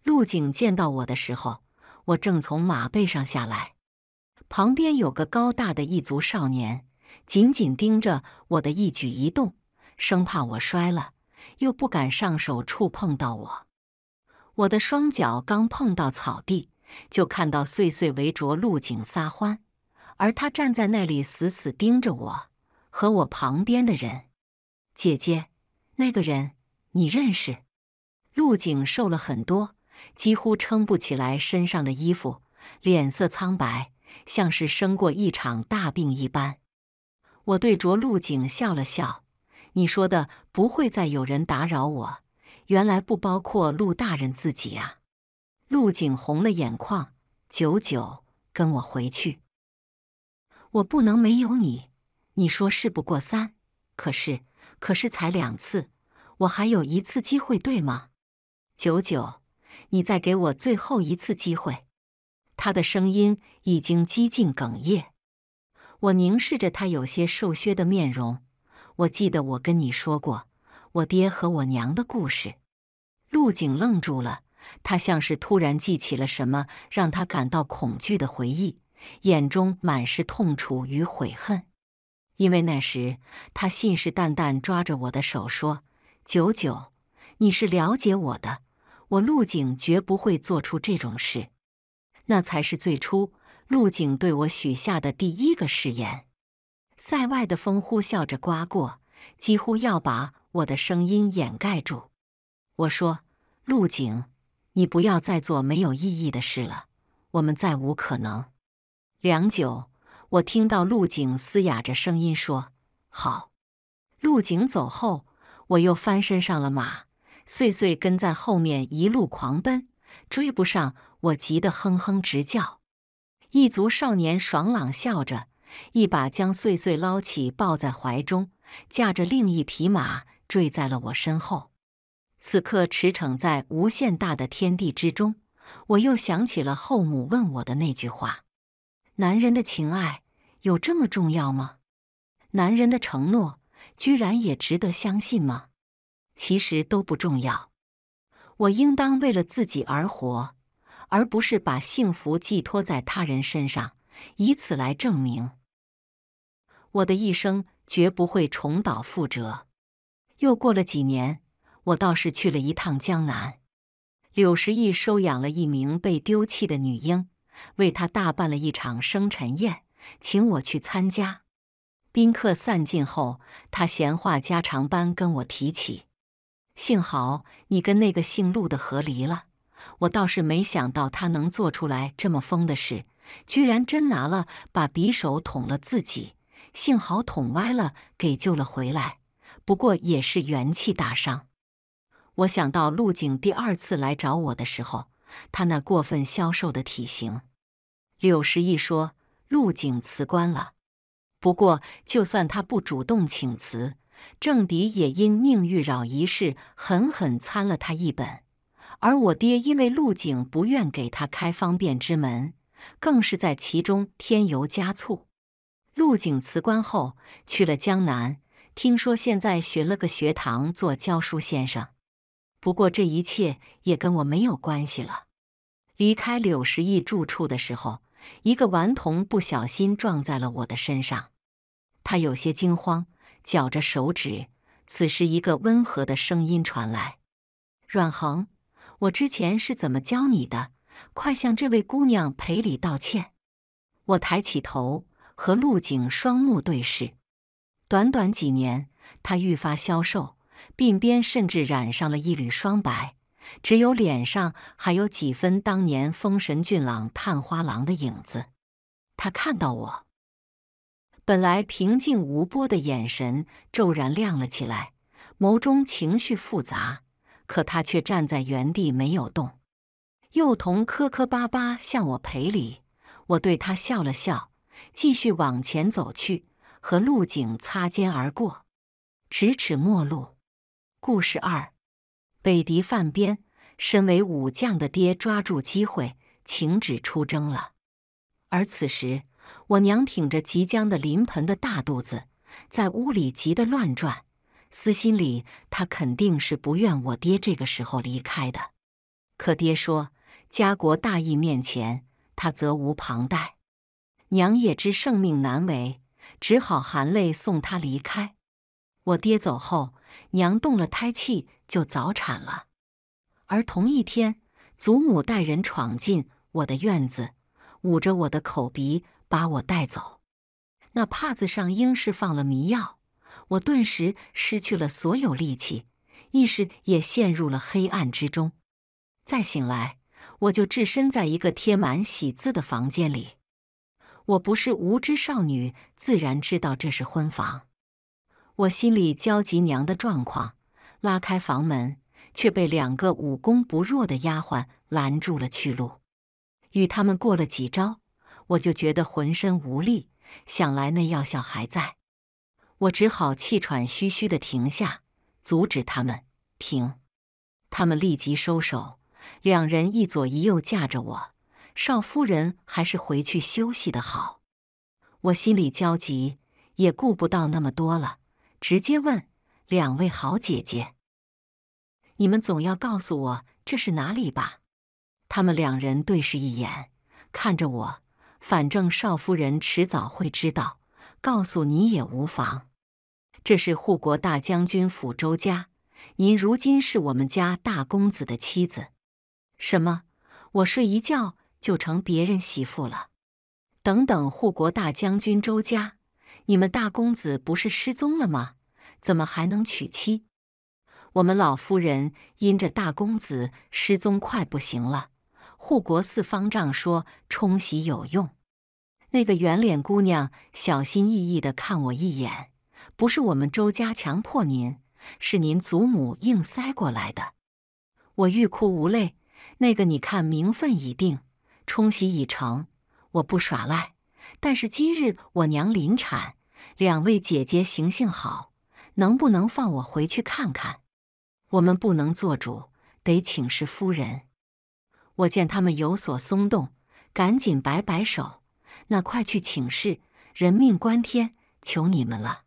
陆景见到我的时候，我正从马背上下来，旁边有个高大的异族少年，紧紧盯着我的一举一动，生怕我摔了。又不敢上手触碰到我，我的双脚刚碰到草地，就看到碎碎围着陆景撒欢，而他站在那里死死盯着我和我旁边的人。姐姐，那个人你认识？陆景瘦了很多，几乎撑不起来身上的衣服，脸色苍白，像是生过一场大病一般。我对着陆景笑了笑。你说的不会再有人打扰我，原来不包括陆大人自己啊！陆景红了眼眶，九九，跟我回去，我不能没有你。你说事不过三，可是，可是才两次，我还有一次机会，对吗？九九，你再给我最后一次机会。他的声音已经几近哽咽。我凝视着他有些瘦削的面容。我记得我跟你说过我爹和我娘的故事。陆景愣住了，他像是突然记起了什么让他感到恐惧的回忆，眼中满是痛楚与悔恨。因为那时他信誓旦旦抓着我的手说：“九九，你是了解我的，我陆景绝不会做出这种事。”那才是最初陆景对我许下的第一个誓言。塞外的风呼啸着刮过，几乎要把我的声音掩盖住。我说：“陆景，你不要再做没有意义的事了，我们再无可能。”良久，我听到陆景嘶哑着声音说：“好。”陆景走后，我又翻身上了马，碎碎跟在后面一路狂奔，追不上我，急得哼哼直叫。一族少年爽朗笑着。一把将碎碎捞起，抱在怀中，驾着另一匹马，坠在了我身后。此刻驰骋在无限大的天地之中，我又想起了后母问我的那句话：“男人的情爱有这么重要吗？男人的承诺居然也值得相信吗？”其实都不重要。我应当为了自己而活，而不是把幸福寄托在他人身上，以此来证明。我的一生绝不会重蹈覆辙。又过了几年，我倒是去了一趟江南。柳十意收养了一名被丢弃的女婴，为她大办了一场生辰宴，请我去参加。宾客散尽后，他闲话家常般跟我提起：“幸好你跟那个姓陆的和离了。我倒是没想到他能做出来这么疯的事，居然真拿了把匕首捅了自己。”幸好捅歪了，给救了回来，不过也是元气大伤。我想到陆景第二次来找我的时候，他那过分消瘦的体型。柳十一说，陆景辞官了。不过，就算他不主动请辞，郑迪也因宁玉扰一事狠狠参了他一本，而我爹因为陆景不愿给他开方便之门，更是在其中添油加醋。陆景辞官后去了江南，听说现在寻了个学堂做教书先生。不过这一切也跟我没有关系了。离开柳时忆住处的时候，一个顽童不小心撞在了我的身上。他有些惊慌，绞着手指。此时，一个温和的声音传来：“阮恒，我之前是怎么教你的？快向这位姑娘赔礼道歉。”我抬起头。和陆景双目对视，短短几年，他愈发消瘦，鬓边甚至染上了一缕霜白，只有脸上还有几分当年风神俊朗探花郎的影子。他看到我，本来平静无波的眼神骤然亮了起来，眸中情绪复杂，可他却站在原地没有动。幼童磕磕巴巴向我赔礼，我对他笑了笑。继续往前走去，和陆景擦肩而过，咫尺陌路。故事二，北狄犯边，身为武将的爹抓住机会，请旨出征了。而此时，我娘挺着即将的临盆的大肚子，在屋里急得乱转。私心里，她肯定是不愿我爹这个时候离开的。可爹说，家国大义面前，他责无旁贷。娘也知圣命难违，只好含泪送他离开。我爹走后，娘动了胎气，就早产了。而同一天，祖母带人闯进我的院子，捂着我的口鼻，把我带走。那帕子上应是放了迷药，我顿时失去了所有力气，意识也陷入了黑暗之中。再醒来，我就置身在一个贴满喜字的房间里。我不是无知少女，自然知道这是婚房。我心里焦急娘的状况，拉开房门，却被两个武功不弱的丫鬟拦住了去路。与他们过了几招，我就觉得浑身无力，想来那药效还在，我只好气喘吁吁的停下，阻止他们停。他们立即收手，两人一左一右架着我。少夫人还是回去休息的好。我心里焦急，也顾不到那么多了，直接问两位好姐姐：“你们总要告诉我这是哪里吧？”他们两人对视一眼，看着我。反正少夫人迟早会知道，告诉你也无妨。这是护国大将军府周家，您如今是我们家大公子的妻子。什么？我睡一觉？就成别人媳妇了。等等，护国大将军周家，你们大公子不是失踪了吗？怎么还能娶妻？我们老夫人因着大公子失踪快不行了，护国寺方丈说冲喜有用。那个圆脸姑娘小心翼翼地看我一眼，不是我们周家强迫您，是您祖母硬塞过来的。我欲哭无泪。那个，你看名分已定。冲洗已成，我不耍赖。但是今日我娘临产，两位姐姐行行好，能不能放我回去看看？我们不能做主，得请示夫人。我见他们有所松动，赶紧摆摆手：“那快去请示，人命关天，求你们了。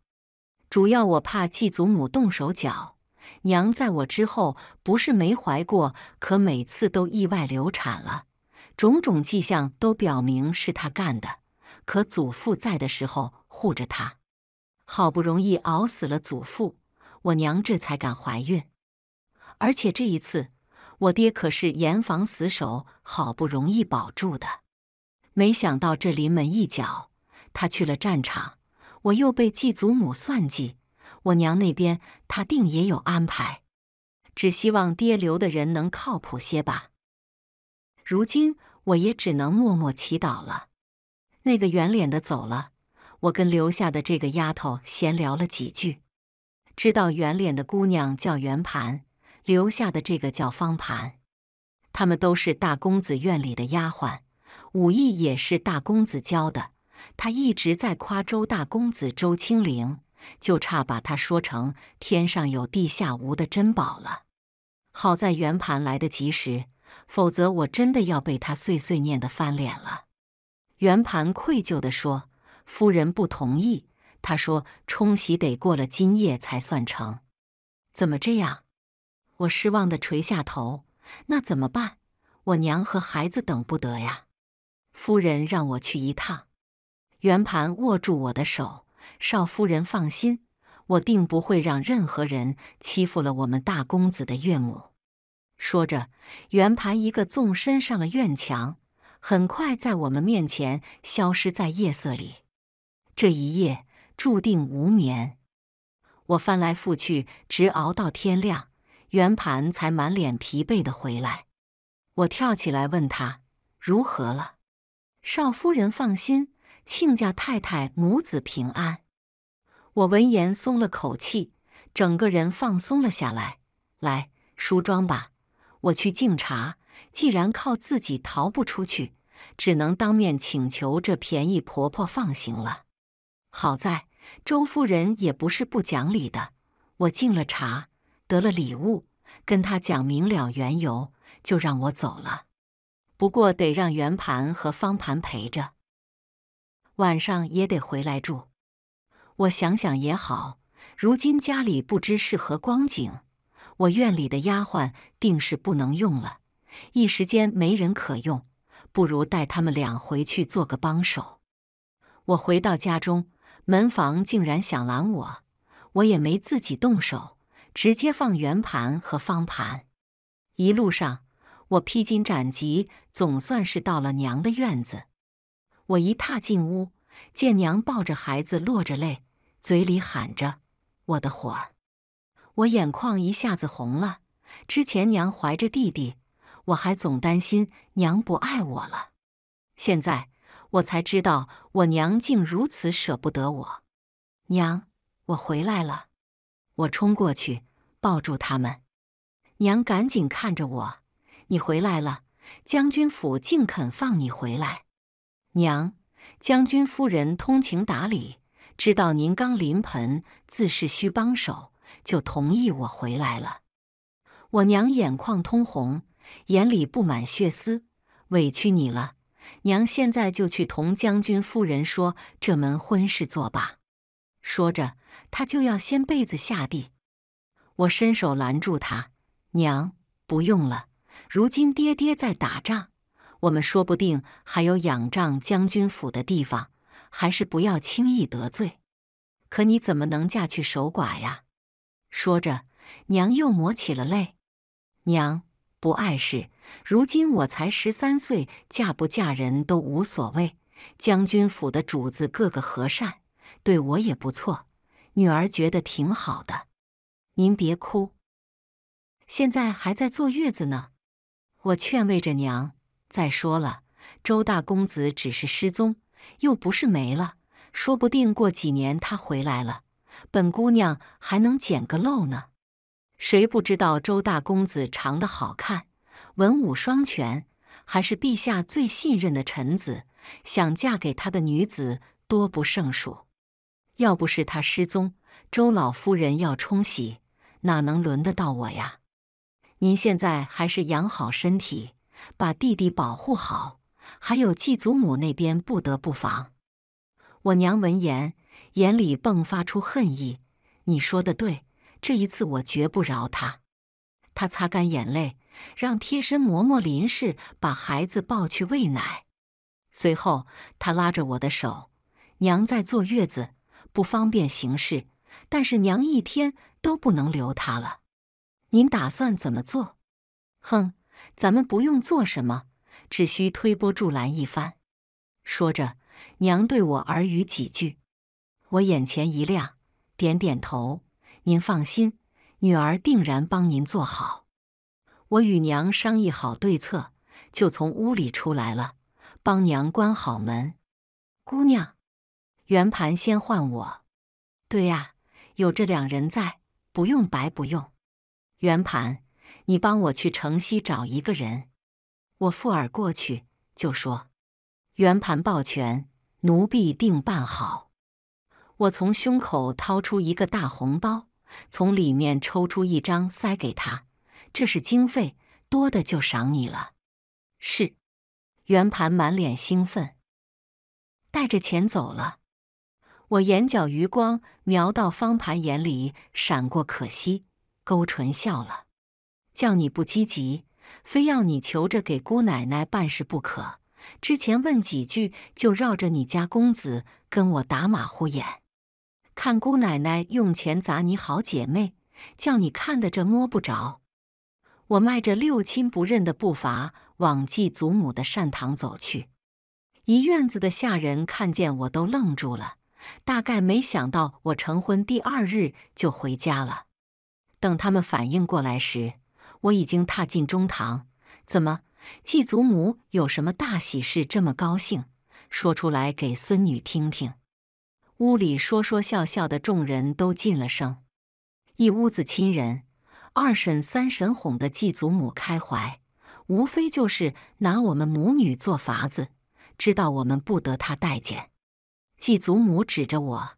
主要我怕继祖母动手脚，娘在我之后不是没怀过，可每次都意外流产了。”种种迹象都表明是他干的，可祖父在的时候护着他，好不容易熬死了祖父，我娘这才敢怀孕。而且这一次，我爹可是严防死守，好不容易保住的。没想到这临门一脚，他去了战场，我又被继祖母算计，我娘那边他定也有安排。只希望爹留的人能靠谱些吧。如今我也只能默默祈祷了。那个圆脸的走了，我跟留下的这个丫头闲聊了几句，知道圆脸的姑娘叫圆盘，留下的这个叫方盘。他们都是大公子院里的丫鬟，武艺也是大公子教的。他一直在夸周大公子周清灵，就差把他说成天上有地下无的珍宝了。好在圆盘来得及时。否则我真的要被他碎碎念的翻脸了。圆盘愧疚地说：“夫人不同意，他说冲洗得过了今夜才算成。怎么这样？”我失望地垂下头。那怎么办？我娘和孩子等不得呀。夫人让我去一趟。圆盘握住我的手：“少夫人放心，我定不会让任何人欺负了我们大公子的岳母。”说着，圆盘一个纵身上了院墙，很快在我们面前消失在夜色里。这一夜注定无眠，我翻来覆去，直熬到天亮。圆盘才满脸疲惫的回来。我跳起来问他如何了？少夫人放心，亲家太太母子平安。我闻言松了口气，整个人放松了下来。来梳妆吧。我去敬茶，既然靠自己逃不出去，只能当面请求这便宜婆婆放行了。好在周夫人也不是不讲理的，我敬了茶，得了礼物，跟她讲明了缘由，就让我走了。不过得让圆盘和方盘陪着，晚上也得回来住。我想想也好，如今家里不知是何光景。我院里的丫鬟定是不能用了，一时间没人可用，不如带他们俩回去做个帮手。我回到家中，门房竟然想拦我，我也没自己动手，直接放圆盘和方盘。一路上我披荆斩棘，总算是到了娘的院子。我一踏进屋，见娘抱着孩子，落着泪，嘴里喊着：“我的火儿。”我眼眶一下子红了。之前娘怀着弟弟，我还总担心娘不爱我了。现在我才知道，我娘竟如此舍不得我。娘，我回来了！我冲过去抱住他们。娘，赶紧看着我，你回来了。将军府竟肯放你回来。娘，将军夫人通情达理，知道您刚临盆，自是需帮手。就同意我回来了。我娘眼眶通红，眼里布满血丝，委屈你了。娘现在就去同将军夫人说这门婚事作罢。说着，她就要掀被子下地，我伸手拦住她：“娘，不用了。如今爹爹在打仗，我们说不定还有仰仗将军府的地方，还是不要轻易得罪。可你怎么能嫁去守寡呀？”说着，娘又抹起了泪。娘，不碍事。如今我才十三岁，嫁不嫁人都无所谓。将军府的主子个个和善，对我也不错，女儿觉得挺好的。您别哭，现在还在坐月子呢。我劝慰着娘。再说了，周大公子只是失踪，又不是没了，说不定过几年他回来了。本姑娘还能捡个漏呢？谁不知道周大公子长得好看，文武双全，还是陛下最信任的臣子，想嫁给他的女子多不胜数。要不是他失踪，周老夫人要冲喜，哪能轮得到我呀？您现在还是养好身体，把弟弟保护好，还有继祖母那边不得不防。我娘闻言。眼里迸发出恨意。你说的对，这一次我绝不饶他。他擦干眼泪，让贴身嬷嬷林氏把孩子抱去喂奶。随后，他拉着我的手：“娘在坐月子，不方便行事，但是娘一天都不能留他了。您打算怎么做？”“哼，咱们不用做什么，只需推波助澜一番。”说着，娘对我耳语几句。我眼前一亮，点点头。您放心，女儿定然帮您做好。我与娘商议好对策，就从屋里出来了，帮娘关好门。姑娘，圆盘先换我。对呀，有这两人在，不用白不用。圆盘，你帮我去城西找一个人，我附耳过去就说。圆盘抱拳，奴婢定办好。我从胸口掏出一个大红包，从里面抽出一张塞给他：“这是经费，多的就赏你了。”是，圆盘满脸兴奋，带着钱走了。我眼角余光瞄到方盘眼里闪过可惜，勾唇笑了：“叫你不积极，非要你求着给姑奶奶办事不可。之前问几句，就绕着你家公子跟我打马虎眼。”看姑奶奶用钱砸你好姐妹，叫你看的这摸不着。我迈着六亲不认的步伐往祭祖母的善堂走去，一院子的下人看见我都愣住了，大概没想到我成婚第二日就回家了。等他们反应过来时，我已经踏进中堂。怎么祭祖母有什么大喜事这么高兴？说出来给孙女听听。屋里说说笑笑的众人都进了声，一屋子亲人，二婶三婶哄得继祖母开怀，无非就是拿我们母女做法子，知道我们不得他待见。继祖母指着我：“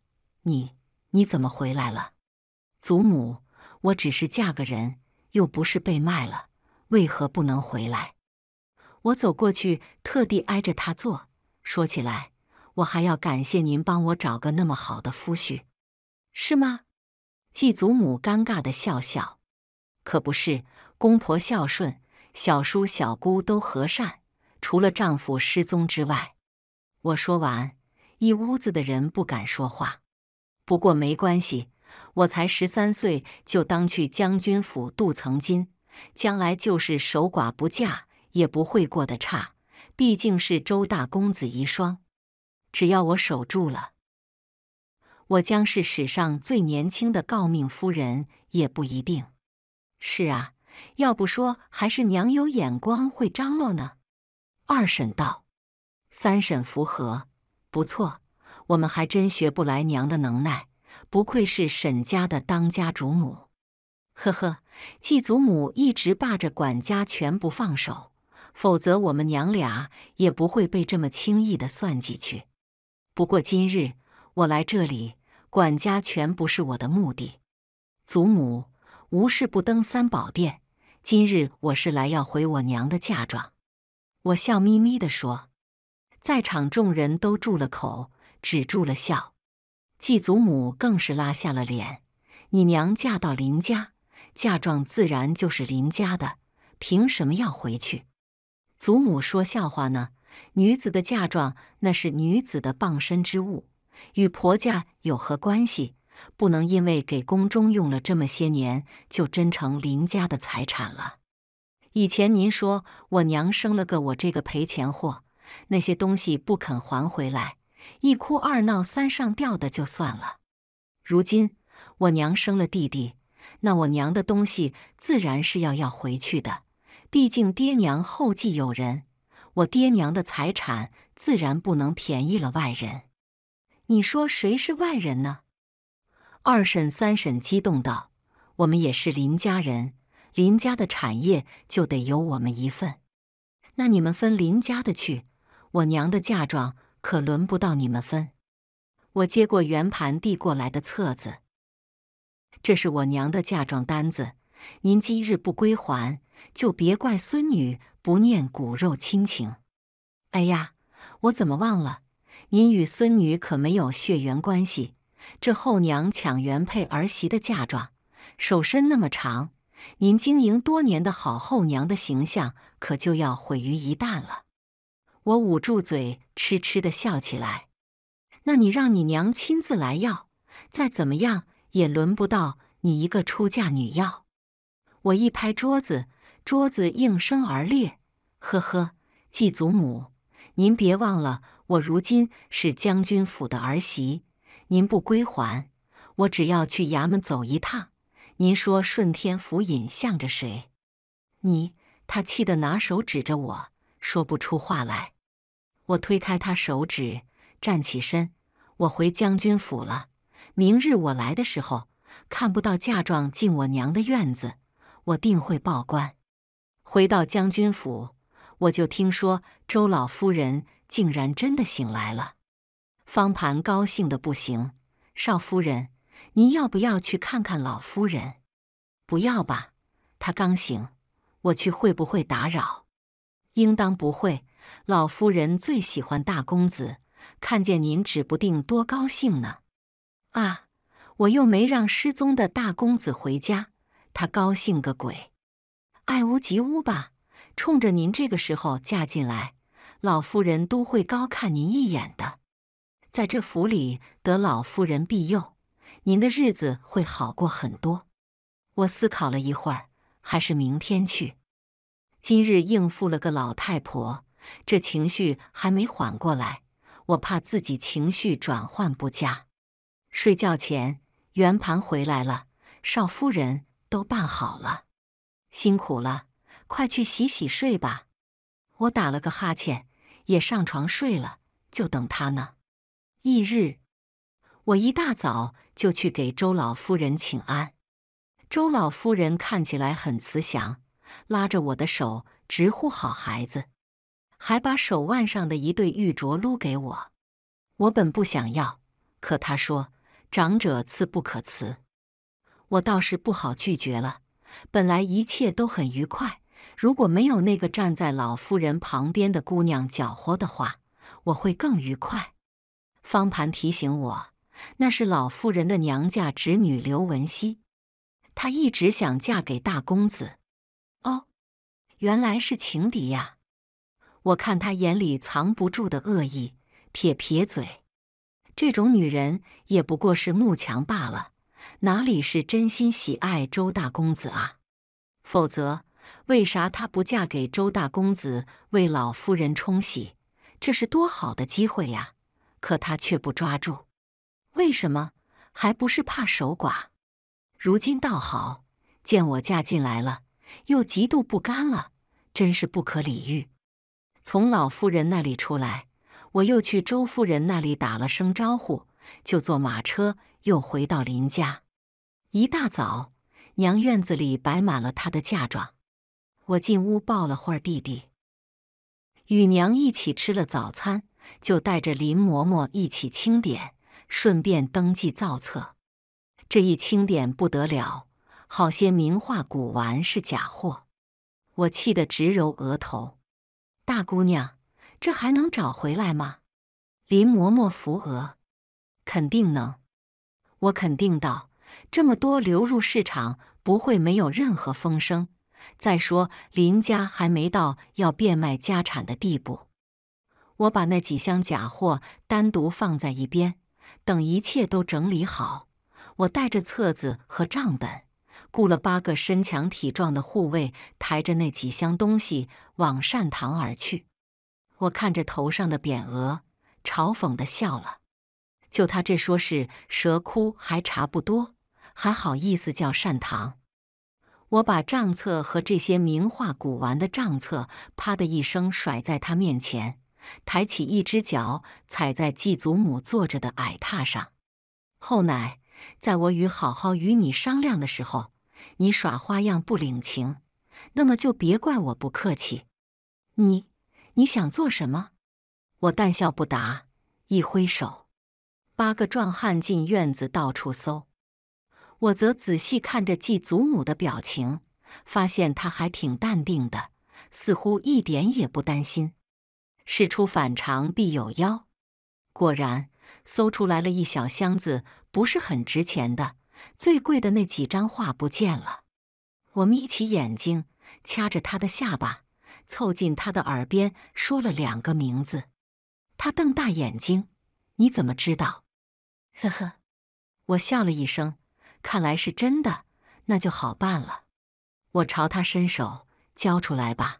你你怎么回来了？”祖母，我只是嫁个人，又不是被卖了，为何不能回来？我走过去，特地挨着他坐，说起来。我还要感谢您帮我找个那么好的夫婿，是吗？继祖母尴尬的笑笑，可不是，公婆孝顺，小叔小姑都和善，除了丈夫失踪之外。我说完，一屋子的人不敢说话。不过没关系，我才十三岁就当去将军府镀层金，将来就是守寡不嫁也不会过得差，毕竟是周大公子遗孀。只要我守住了，我将是史上最年轻的诰命夫人，也不一定。是啊，要不说还是娘有眼光，会张罗呢。二婶道：“三婶符合，不错，我们还真学不来娘的能耐。不愧是沈家的当家主母。”呵呵，继祖母一直霸着管家权不放手，否则我们娘俩也不会被这么轻易的算计去。不过今日我来这里，管家全不是我的目的。祖母无事不登三宝殿，今日我是来要回我娘的嫁妆。我笑眯眯地说，在场众人都住了口，止住了笑。继祖母更是拉下了脸：“你娘嫁到林家，嫁妆自然就是林家的，凭什么要回去？”祖母说笑话呢。女子的嫁妆，那是女子的傍身之物，与婆家有何关系？不能因为给宫中用了这么些年，就真成林家的财产了。以前您说我娘生了个我这个赔钱货，那些东西不肯还回来，一哭二闹三上吊的就算了。如今我娘生了弟弟，那我娘的东西自然是要要回去的，毕竟爹娘后继有人。我爹娘的财产自然不能便宜了外人，你说谁是外人呢？二婶、三婶激动道：“我们也是林家人，林家的产业就得有我们一份。那你们分林家的去，我娘的嫁妆可轮不到你们分。”我接过圆盘递过来的册子，这是我娘的嫁妆单子，您今日不归还，就别怪孙女。不念骨肉亲情，哎呀，我怎么忘了？您与孙女可没有血缘关系。这后娘抢原配儿媳的嫁妆，手伸那么长，您经营多年的好后娘的形象可就要毁于一旦了。我捂住嘴，痴痴的笑起来。那你让你娘亲自来要，再怎么样也轮不到你一个出嫁女要。我一拍桌子。桌子应声而裂，呵呵，季祖母，您别忘了，我如今是将军府的儿媳，您不归还，我只要去衙门走一趟。您说顺天府尹向着谁？你他气得拿手指着我说不出话来，我推开他手指，站起身，我回将军府了。明日我来的时候，看不到嫁妆进我娘的院子，我定会报官。回到将军府，我就听说周老夫人竟然真的醒来了。方盘高兴的不行：“少夫人，您要不要去看看老夫人？”“不要吧，她刚醒，我去会不会打扰？”“应当不会。老夫人最喜欢大公子，看见您指不定多高兴呢。”“啊，我又没让失踪的大公子回家，他高兴个鬼。”爱屋及乌吧，冲着您这个时候嫁进来，老夫人都会高看您一眼的。在这府里得老夫人庇佑，您的日子会好过很多。我思考了一会儿，还是明天去。今日应付了个老太婆，这情绪还没缓过来，我怕自己情绪转换不佳。睡觉前，圆盘回来了，少夫人都办好了。辛苦了，快去洗洗睡吧。我打了个哈欠，也上床睡了，就等他呢。翌日，我一大早就去给周老夫人请安。周老夫人看起来很慈祥，拉着我的手直呼“好孩子”，还把手腕上的一对玉镯撸给我。我本不想要，可她说“长者赐不可辞”，我倒是不好拒绝了。本来一切都很愉快，如果没有那个站在老夫人旁边的姑娘搅和的话，我会更愉快。方盘提醒我，那是老夫人的娘家侄女刘文熙，她一直想嫁给大公子。哦，原来是情敌呀！我看她眼里藏不住的恶意，撇撇嘴，这种女人也不过是慕强罢了。哪里是真心喜爱周大公子啊？否则，为啥她不嫁给周大公子为老夫人冲喜？这是多好的机会呀！可她却不抓住，为什么？还不是怕守寡？如今倒好，见我嫁进来了，又极度不甘了，真是不可理喻。从老夫人那里出来，我又去周夫人那里打了声招呼，就坐马车。又回到林家，一大早，娘院子里摆满了她的嫁妆。我进屋抱了会弟弟，与娘一起吃了早餐，就带着林嬷嬷一起清点，顺便登记造册。这一清点不得了，好些名画古玩是假货，我气得直揉额头。大姑娘，这还能找回来吗？林嬷嬷扶额，肯定能。我肯定道：“这么多流入市场，不会没有任何风声。再说林家还没到要变卖家产的地步。”我把那几箱假货单独放在一边，等一切都整理好，我带着册子和账本，雇了八个身强体壮的护卫，抬着那几箱东西往善堂而去。我看着头上的匾额，嘲讽的笑了。就他这说是蛇窟还差不多，还好意思叫善堂。我把账册和这些名画古玩的账册啪的一声甩在他面前，抬起一只脚踩在祭祖母坐着的矮榻上。后奶，在我与好好与你商量的时候，你耍花样不领情，那么就别怪我不客气。你，你想做什么？我淡笑不答，一挥手。八个壮汉进院子到处搜，我则仔细看着继祖母的表情，发现她还挺淡定的，似乎一点也不担心。事出反常必有妖，果然搜出来了一小箱子，不是很值钱的，最贵的那几张画不见了。我眯起眼睛，掐着他的下巴，凑近他的耳边说了两个名字。他瞪大眼睛，你怎么知道？呵呵，我笑了一声，看来是真的，那就好办了。我朝他伸手，交出来吧。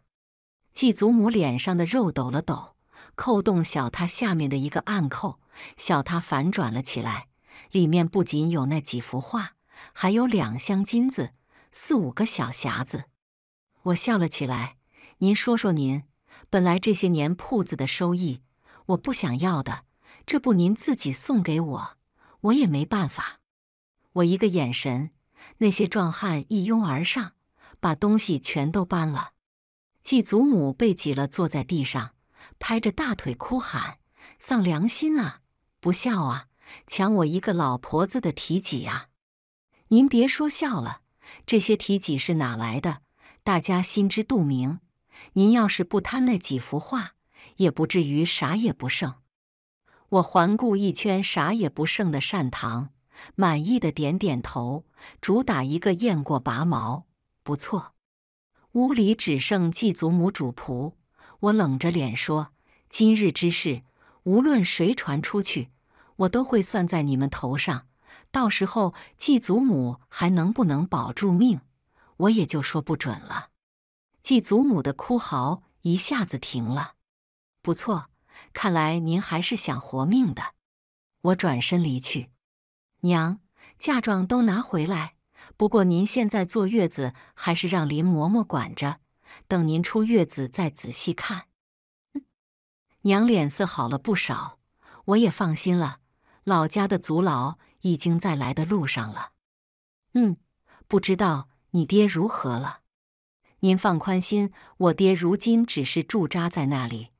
季祖母脸上的肉抖了抖，扣动小他下面的一个暗扣，小他反转了起来。里面不仅有那几幅画，还有两箱金子，四五个小匣子。我笑了起来。您说说，您本来这些年铺子的收益，我不想要的，这不您自己送给我。我也没办法，我一个眼神，那些壮汉一拥而上，把东西全都搬了。继祖母被挤了，坐在地上，拍着大腿哭喊：“丧良心啊，不孝啊，抢我一个老婆子的提己啊！”您别说笑了，这些提己是哪来的？大家心知肚明。您要是不贪那几幅画，也不至于啥也不剩。我环顾一圈，啥也不剩的善堂，满意的点点头，主打一个雁过拔毛，不错。屋里只剩祭祖母主仆，我冷着脸说：“今日之事，无论谁传出去，我都会算在你们头上。到时候祭祖母还能不能保住命，我也就说不准了。”祭祖母的哭嚎一下子停了。不错。看来您还是想活命的，我转身离去。娘，嫁妆都拿回来，不过您现在坐月子，还是让林嬷嬷管着。等您出月子再仔细看。娘脸色好了不少，我也放心了。老家的族老已经在来的路上了。嗯，不知道你爹如何了？您放宽心，我爹如今只是驻扎在那里。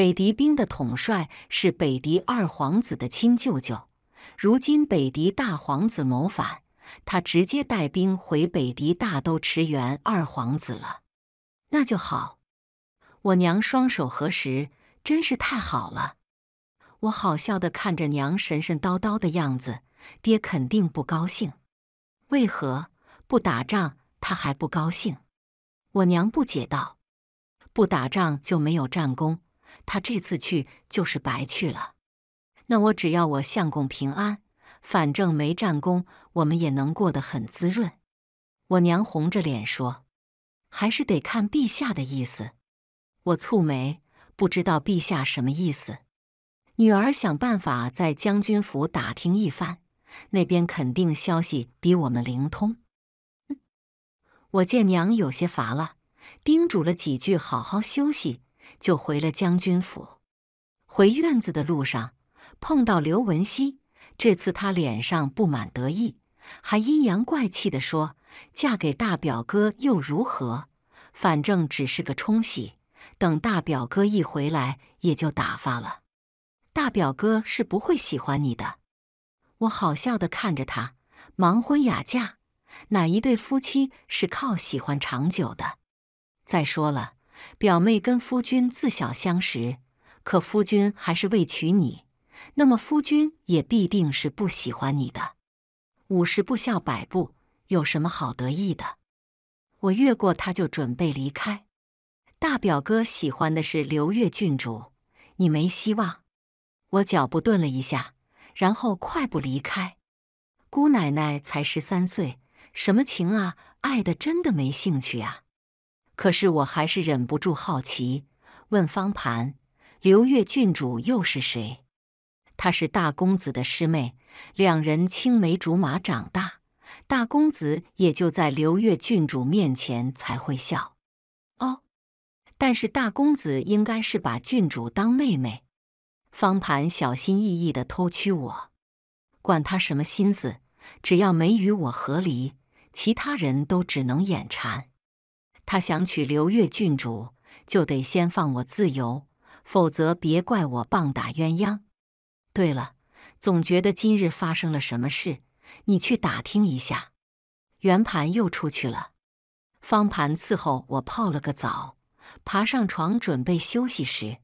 北狄兵的统帅是北狄二皇子的亲舅舅，如今北狄大皇子谋反，他直接带兵回北狄大都驰援二皇子了。那就好，我娘双手合十，真是太好了。我好笑的看着娘神神叨叨的样子，爹肯定不高兴。为何不打仗，他还不高兴？我娘不解道：“不打仗就没有战功。”他这次去就是白去了。那我只要我相公平安，反正没战功，我们也能过得很滋润。我娘红着脸说：“还是得看陛下的意思。”我蹙眉，不知道陛下什么意思。女儿想办法在将军府打听一番，那边肯定消息比我们灵通。我见娘有些乏了，叮嘱了几句，好好休息。就回了将军府。回院子的路上碰到刘文熙，这次他脸上布满得意，还阴阳怪气的说：“嫁给大表哥又如何？反正只是个冲喜，等大表哥一回来也就打发了。大表哥是不会喜欢你的。”我好笑的看着他，盲婚哑嫁，哪一对夫妻是靠喜欢长久的？再说了。表妹跟夫君自小相识，可夫君还是未娶你，那么夫君也必定是不喜欢你的。五十步笑百步，有什么好得意的？我越过他，就准备离开。大表哥喜欢的是刘月郡主，你没希望。我脚步顿了一下，然后快步离开。姑奶奶才十三岁，什么情啊爱的真的没兴趣啊。可是我还是忍不住好奇，问方盘：“刘月郡主又是谁？”她是大公子的师妹，两人青梅竹马长大，大公子也就在刘月郡主面前才会笑。哦，但是大公子应该是把郡主当妹妹。方盘小心翼翼的偷觑我，管他什么心思，只要没与我合离，其他人都只能眼馋。他想娶刘月郡主，就得先放我自由，否则别怪我棒打鸳鸯。对了，总觉得今日发生了什么事，你去打听一下。圆盘又出去了，方盘伺候我泡了个澡，爬上床准备休息时，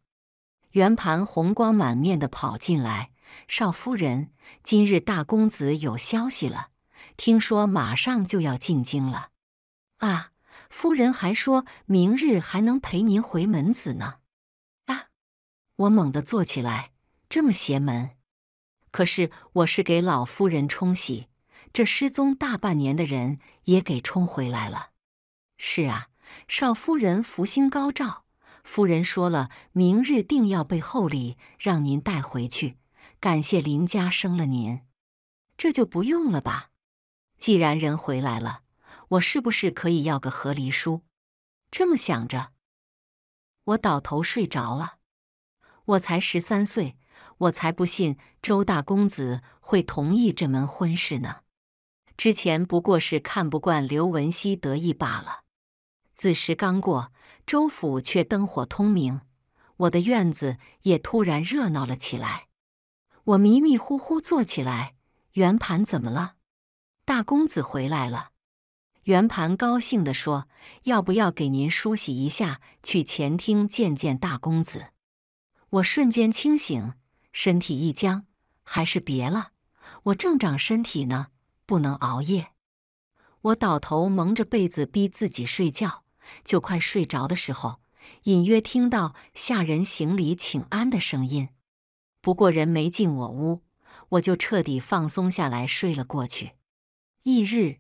圆盘红光满面的跑进来：“少夫人，今日大公子有消息了，听说马上就要进京了。”啊！夫人还说明日还能陪您回门子呢。啊！我猛地坐起来，这么邪门。可是我是给老夫人冲喜，这失踪大半年的人也给冲回来了。是啊，少夫人福星高照。夫人说了，明日定要备厚礼让您带回去，感谢林家生了您。这就不用了吧？既然人回来了。我是不是可以要个和离书？这么想着，我倒头睡着了。我才十三岁，我才不信周大公子会同意这门婚事呢。之前不过是看不惯刘文熙得意罢了。子时刚过，周府却灯火通明，我的院子也突然热闹了起来。我迷迷糊糊坐起来，圆盘怎么了？大公子回来了。圆盘高兴地说：“要不要给您梳洗一下，去前厅见见大公子？”我瞬间清醒，身体一僵，还是别了。我正长身体呢，不能熬夜。我倒头蒙着被子，逼自己睡觉。就快睡着的时候，隐约听到下人行礼请安的声音。不过人没进我屋，我就彻底放松下来，睡了过去。翌日。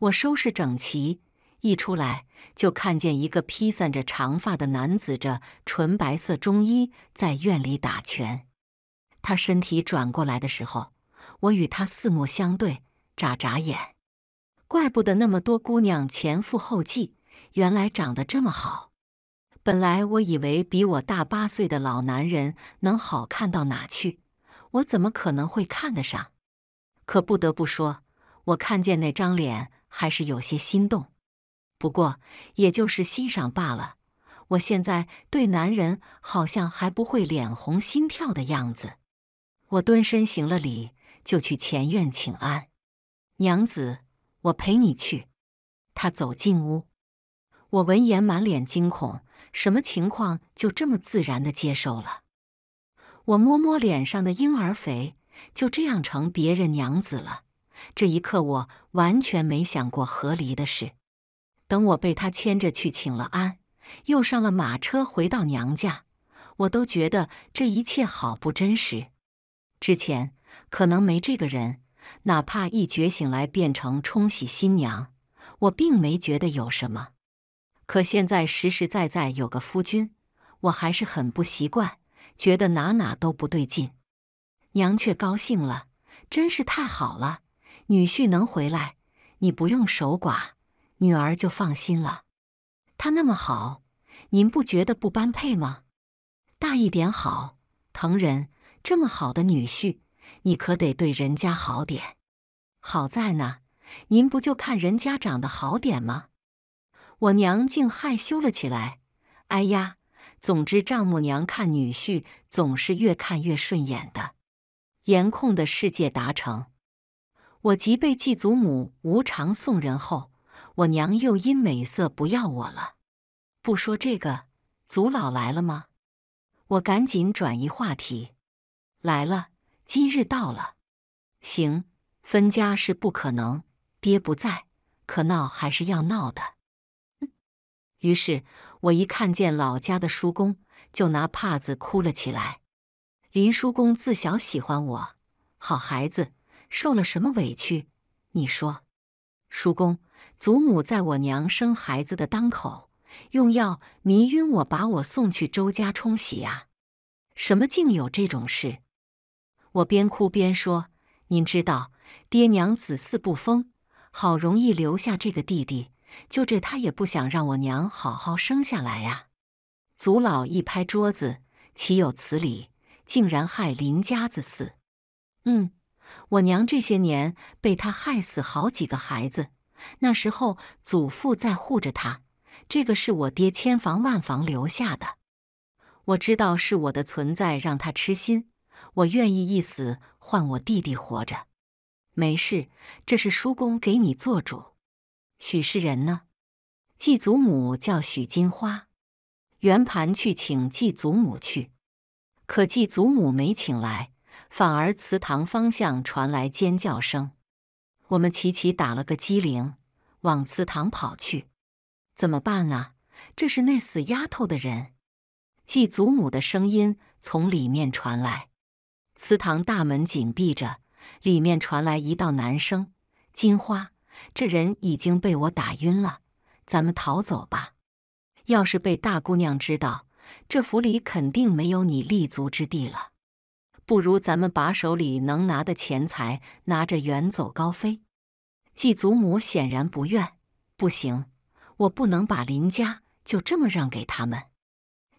我收拾整齐，一出来就看见一个披散着长发的男子，着纯白色中衣在院里打拳。他身体转过来的时候，我与他四目相对，眨眨眼。怪不得那么多姑娘前赴后继，原来长得这么好。本来我以为比我大八岁的老男人能好看到哪去，我怎么可能会看得上？可不得不说，我看见那张脸。还是有些心动，不过也就是欣赏罢了。我现在对男人好像还不会脸红心跳的样子。我蹲身行了礼，就去前院请安。娘子，我陪你去。他走进屋，我闻言满脸惊恐：什么情况？就这么自然的接受了？我摸摸脸上的婴儿肥，就这样成别人娘子了。这一刻，我完全没想过和离的事。等我被他牵着去请了安，又上了马车回到娘家，我都觉得这一切好不真实。之前可能没这个人，哪怕一觉醒来变成冲喜新娘，我并没觉得有什么。可现在实实在在有个夫君，我还是很不习惯，觉得哪哪都不对劲。娘却高兴了，真是太好了。女婿能回来，你不用守寡，女儿就放心了。他那么好，您不觉得不般配吗？大一点好，疼人。这么好的女婿，你可得对人家好点。好在呢，您不就看人家长得好点吗？我娘竟害羞了起来。哎呀，总之，丈母娘看女婿总是越看越顺眼的。颜控的世界达成。我即被继祖母无偿送人后，我娘又因美色不要我了。不说这个，祖老来了吗？我赶紧转移话题。来了，今日到了。行，分家是不可能，爹不在，可闹还是要闹的。于是，我一看见老家的叔公，就拿帕子哭了起来。林叔公自小喜欢我，好孩子。受了什么委屈？你说，叔公、祖母在我娘生孩子的当口用药迷晕我，把我送去周家冲喜啊！什么竟有这种事？我边哭边说：“您知道，爹娘子嗣不丰，好容易留下这个弟弟，就这他也不想让我娘好好生下来啊！”祖老一拍桌子：“岂有此理！竟然害林家子嗣！”嗯。我娘这些年被他害死好几个孩子，那时候祖父在护着他。这个是我爹千防万防留下的。我知道是我的存在让他痴心，我愿意一死换我弟弟活着。没事，这是叔公给你做主。许世人呢？祭祖母叫许金花。圆盘去请祭祖母去，可继祖母没请来。反而祠堂方向传来尖叫声，我们齐齐打了个激灵，往祠堂跑去。怎么办啊？这是那死丫头的人，继祖母的声音从里面传来。祠堂大门紧闭着，里面传来一道男声：“金花，这人已经被我打晕了，咱们逃走吧。要是被大姑娘知道，这府里肯定没有你立足之地了。”不如咱们把手里能拿的钱财拿着远走高飞。继祖母显然不愿，不行，我不能把林家就这么让给他们。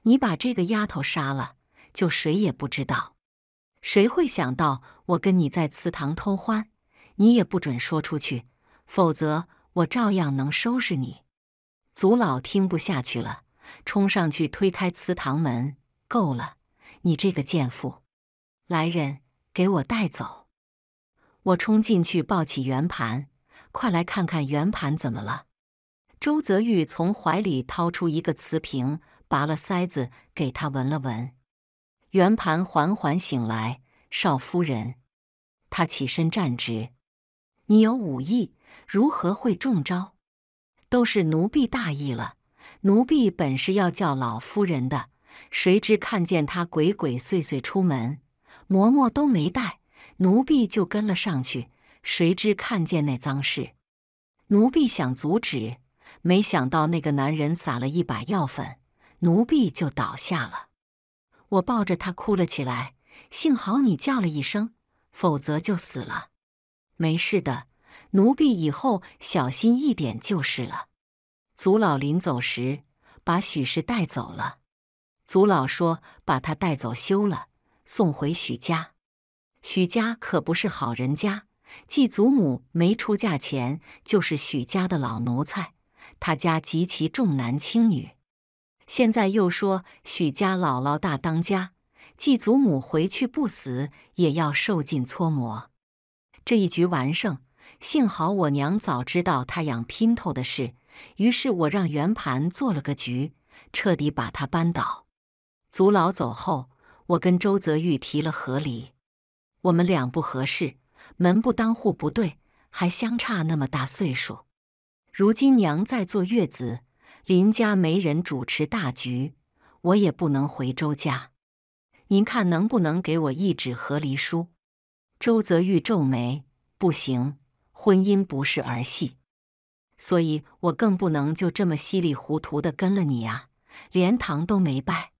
你把这个丫头杀了，就谁也不知道，谁会想到我跟你在祠堂偷欢？你也不准说出去，否则我照样能收拾你。祖老听不下去了，冲上去推开祠堂门。够了，你这个贱妇！来人，给我带走！我冲进去抱起圆盘，快来看看圆盘怎么了。周泽玉从怀里掏出一个瓷瓶，拔了塞子，给他闻了闻。圆盘缓缓醒来，少夫人，他起身站直。你有武艺，如何会中招？都是奴婢大意了。奴婢本是要叫老夫人的，谁知看见他鬼鬼祟祟出门。嬷嬷都没带，奴婢就跟了上去。谁知看见那脏事，奴婢想阻止，没想到那个男人撒了一把药粉，奴婢就倒下了。我抱着他哭了起来。幸好你叫了一声，否则就死了。没事的，奴婢以后小心一点就是了。祖老临走时把许氏带走了。祖老说把他带走休了。送回许家，许家可不是好人家。继祖母没出嫁前就是许家的老奴才，他家极其重男轻女。现在又说许家姥姥大当家，继祖母回去不死也要受尽磋磨。这一局完胜，幸好我娘早知道他养姘头的事，于是我让圆盘做了个局，彻底把他扳倒。祖老走后。我跟周泽玉提了和离，我们两不合适，门不当户不对，还相差那么大岁数。如今娘在坐月子，林家没人主持大局，我也不能回周家。您看能不能给我一纸和离书？周泽玉皱眉：“不行，婚姻不是儿戏，所以我更不能就这么稀里糊涂的跟了你啊，连堂都没拜。”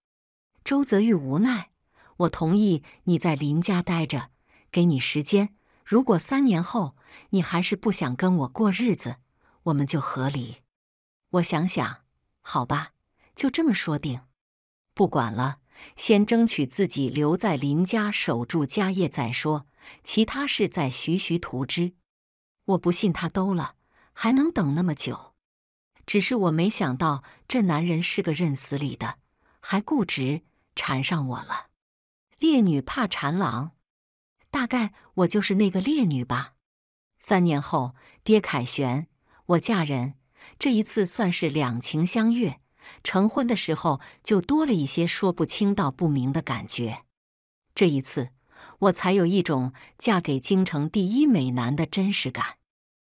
周泽玉无奈。我同意你在林家待着，给你时间。如果三年后你还是不想跟我过日子，我们就和离。我想想，好吧，就这么说定。不管了，先争取自己留在林家守住家业再说，其他事再徐徐图之。我不信他兜了，还能等那么久。只是我没想到这男人是个认死理的，还固执缠上我了。烈女怕缠郎，大概我就是那个烈女吧。三年后，爹凯旋，我嫁人，这一次算是两情相悦。成婚的时候，就多了一些说不清道不明的感觉。这一次，我才有一种嫁给京城第一美男的真实感。